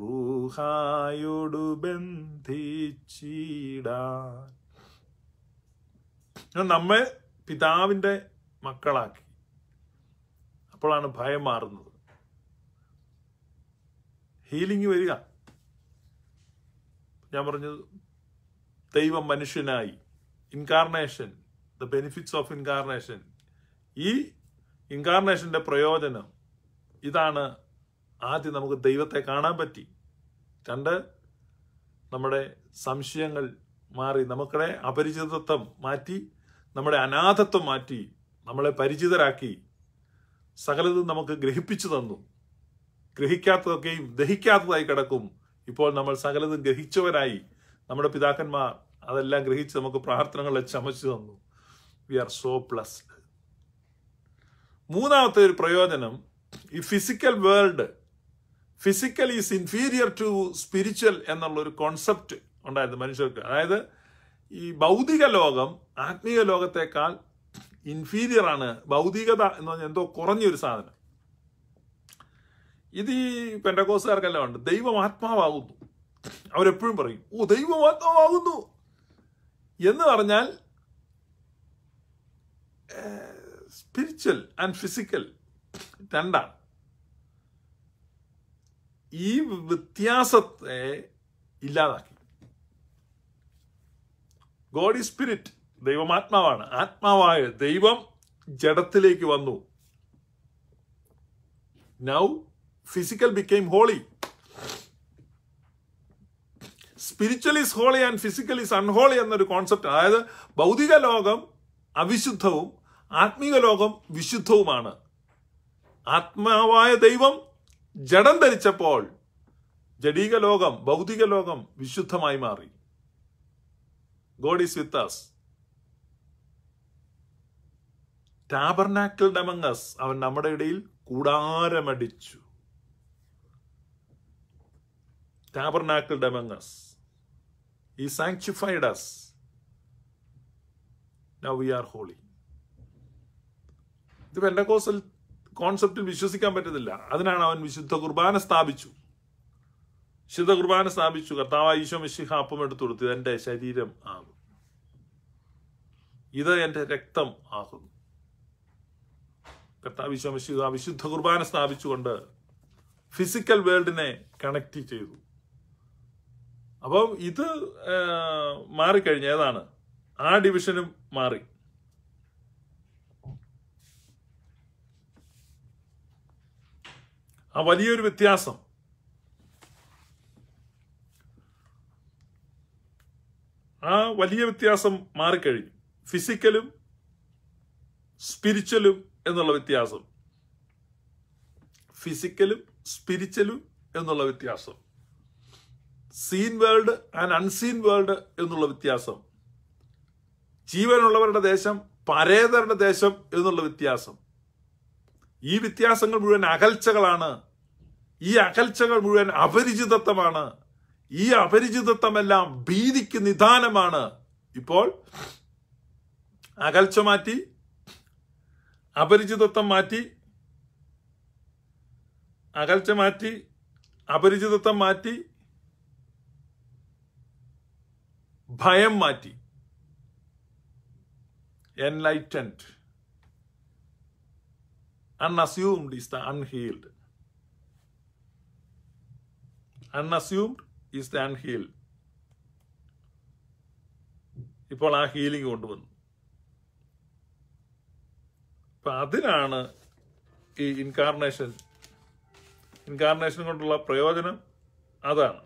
റൂഹായോടു ബന്ധിച്ചിടാൻ നമ്മെ പിതാവിൻ്റെ മക്കളാക്കി അപ്പോഴാണ് ഭയം മാറുന്നത് ഹീലിംഗ് വരിക ഞാൻ പറഞ്ഞു ദൈവം മനുഷ്യനായി incarnation the benefits of incarnation ഈ ഇൻകാർണേഷൻ്റെ പ്രയോജനം ഇതാണ് ആദ്യം നമുക്ക് ദൈവത്തെ കാണാൻ പറ്റി രണ്ട് നമ്മുടെ സംശയങ്ങൾ മാറി നമുക്കടെ അപരിചിതത്വം മാറ്റി നമ്മുടെ അനാഥത്വം മാറ്റി നമ്മളെ പരിചിതരാക്കി സകലതും നമുക്ക് ഗ്രഹിപ്പിച്ചു തന്നു ഗ്രഹിക്കാത്തതൊക്കെയും ദഹിക്കാത്തതായി കിടക്കും ഇപ്പോൾ നമ്മൾ സകലതും ഗ്രഹിച്ചവരായി നമ്മുടെ പിതാക്കന്മാർ അതെല്ലാം ഗ്രഹിച്ച് നമുക്ക് പ്രാർത്ഥനകളെ ചമച്ചു തന്നു വി ആർ സോ പ്ലസ്ഡ് മൂന്നാമത്തെ ഒരു പ്രയോജനം ഈ physical world physical is inferior to spiritual ഒരു കോൺസെപ്റ്റ് ഉണ്ടായിരുന്നു മനുഷ്യർക്ക് അതായത് ഈ ഭൗതിക ലോകം ആത്മീയ ലോകത്തേക്കാൾ ഇൻഫീരിയർ ആണ് ഭൗതികത എന്ന് പറഞ്ഞാൽ എന്തോ കുറഞ്ഞൊരു സാധനം ഇത് ഈ പെൻഡകോസുകാർക്കെല്ലാം ഉണ്ട് ദൈവം ആത്മാവാകുന്നു അവരെപ്പോഴും പറയും ഓ ദൈവം ആത്മാവാകുന്നു എന്ന് പറഞ്ഞാൽ സ്പിരിച്വൽ ആൻഡ് ഫിസിക്കൽ രണ്ടാണ് ഈ വ്യത്യാസത്തെ ഇല്ലാതാക്കി ഗോഡ് ഈ സ്പിരിറ്റ് ദൈവം ആത്മാവാണ് ആത്മാവായ ദൈവം ജഡത്തിലേക്ക് വന്നു now physical became holy spiritual is holy and physical is unholy എന്നൊരു കോൺസെപ്റ്റ് അതായത് ഭൗതിക ലോകം അവിശുദ്ധവും ആത്മീക ലോകം വിശുദ്ധവുമാണ് ആത്മാവായ ദൈവം ജഡം ധരിച്ചപ്പോൾ ജഡീക ലോകം ഭൗതിക ലോകം വിശുദ്ധമായി മാറി God is with us tabernacle ഡമങ്ങസ് അവൻ നമ്മുടെ ഇടയിൽ കൂടാരമടിച്ചു ടാബർനാക്കിൾ ഡമങ്ങസ് ഈ sanctified us now we are holy ഇത് പെൻഡക്കോസൽ കോൺസെപ്റ്റിൽ വിശ്വസിക്കാൻ പറ്റത്തില്ല അതിനാണ് അവൻ വിശുദ്ധ കുർബാന സ്ഥാപിച്ചു വിശുദ്ധ കുർബാന സ്ഥാപിച്ചു കർത്താവ് ഈശോ മിശിഹ അപ്പം എടുത്തു കൊടുത്തു ഇതെന്റെ ശരീരം ആകും ഇത് എൻ്റെ രക്തം ആകുന്നു കർത്താവ് ഈശോ മിശിഹ വിശുദ്ധ കുർബാന സ്ഥാപിച്ചുകൊണ്ട് ഫിസിക്കൽ വേൾഡിനെ കണക്ട് ചെയ്തു അപ്പം ഇത് മാറിക്കഴിഞ്ഞ ഏതാണ് ആ ഡിവിഷനും മാറി ആ വലിയൊരു വ്യത്യാസം ആ വലിയ വ്യത്യാസം മാറിക്കഴിഞ്ഞു ഫിസിക്കലും സ്പിരിച്വലും എന്നുള്ള വ്യത്യാസം ഫിസിക്കലും സ്പിരിച്വലും എന്നുള്ള വ്യത്യാസം seen world and unseen world എന്നുള്ള വ്യത്യാസം ജീവനുള്ളവരുടെ ദേശം പരേതരുടെ ദേശം എന്നുള്ള വ്യത്യാസം ഈ വ്യത്യാസങ്ങൾ മുഴുവൻ അകൽച്ചകളാണ് ഈ അകൽച്ചകൾ മുഴുവൻ അപരിചിതത്വമാണ് ഈ അപരിചിതത്വമെല്ലാം ഭീതിക്ക് നിദാനമാണ് ഇപ്പോൾ അകൽച്ച മാറ്റി അപരിചിതത്വം മാറ്റി അകൽച്ച മാറ്റി അപരിചിതത്വം മാറ്റി ഭയം മാറ്റി enlightened Unassumed is the unhealed. Unassumed is the unhealed. ഇപ്പോൾ ആ ഹീലിംഗ് കൊണ്ടുവന്നു അപ്പൊ അതിനാണ് ഈ ഇൻകാർണേഷൻ ഇൻകാർണേഷൻ കൊണ്ടുള്ള പ്രയോജനം അതാണ്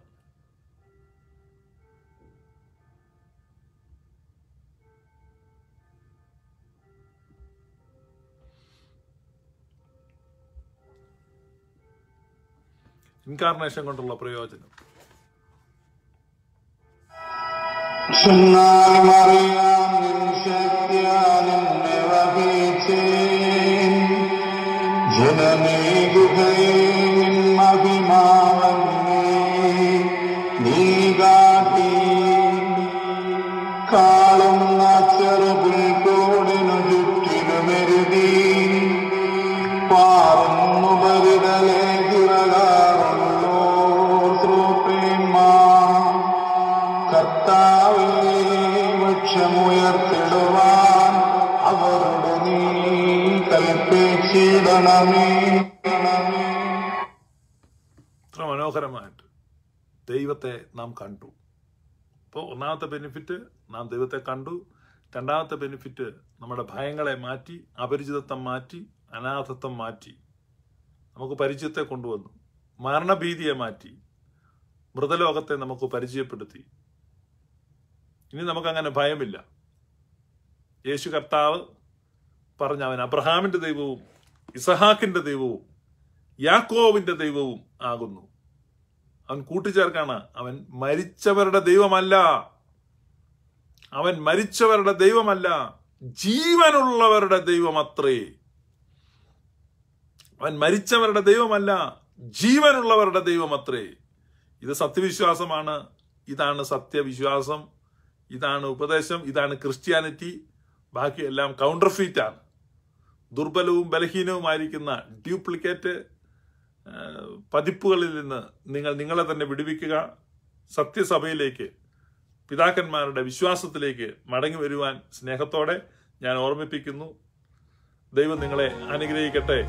ഇൻകാർണേഷൻ കൊണ്ടുള്ള പ്രയോജനം ജനമേ എത്ര മനോഹരമായിട്ട് ദൈവത്തെ നാം കണ്ടു അപ്പോൾ ഒന്നാമത്തെ ബെനിഫിറ്റ് നാം ദൈവത്തെ കണ്ടു രണ്ടാമത്തെ ബെനിഫിറ്റ് നമ്മുടെ ഭയങ്ങളെ മാറ്റി അപരിചിതത്വം മാറ്റി അനാഥത്വം മാറ്റി നമുക്ക് പരിചയത്തെ കൊണ്ടുവന്നു മരണഭീതിയെ മാറ്റി മൃതലോകത്തെ നമുക്ക് പരിചയപ്പെടുത്തി ഇനി നമുക്കങ്ങനെ ഭയമില്ല യേശു കർത്താവ് പറഞ്ഞ അവൻ അബ്രഹാമിൻ്റെ ദൈവവും ഇസഹാക്കിന്റെ ദൈവവും യാക്കോവിന്റെ ദൈവവും ആകുന്നു അവൻ കൂട്ടിച്ചേർക്കാണ് അവൻ മരിച്ചവരുടെ ദൈവമല്ല അവൻ മരിച്ചവരുടെ ദൈവമല്ല ജീവനുള്ളവരുടെ ദൈവമത്രേ അവൻ മരിച്ചവരുടെ ദൈവമല്ല ജീവനുള്ളവരുടെ ദൈവമത്രേ ഇത് സത്യവിശ്വാസമാണ് ഇതാണ് സത്യവിശ്വാസം ഇതാണ് ഉപദേശം ഇതാണ് ക്രിസ്ത്യാനിറ്റി ബാക്കിയെല്ലാം കൗണ്ടർഫീറ്റാണ് ദുർബലവും ബലഹീനവുമായിരിക്കുന്ന ഡ്യൂപ്ലിക്കേറ്റ് പതിപ്പുകളിൽ നിന്ന് നിങ്ങൾ നിങ്ങളെ തന്നെ വിടുവിക്കുക സത്യസഭയിലേക്ക് പിതാക്കന്മാരുടെ വിശ്വാസത്തിലേക്ക് മടങ്ങി വരുവാൻ സ്നേഹത്തോടെ ഞാൻ ഓർമ്മിപ്പിക്കുന്നു ദൈവം നിങ്ങളെ അനുഗ്രഹിക്കട്ടെ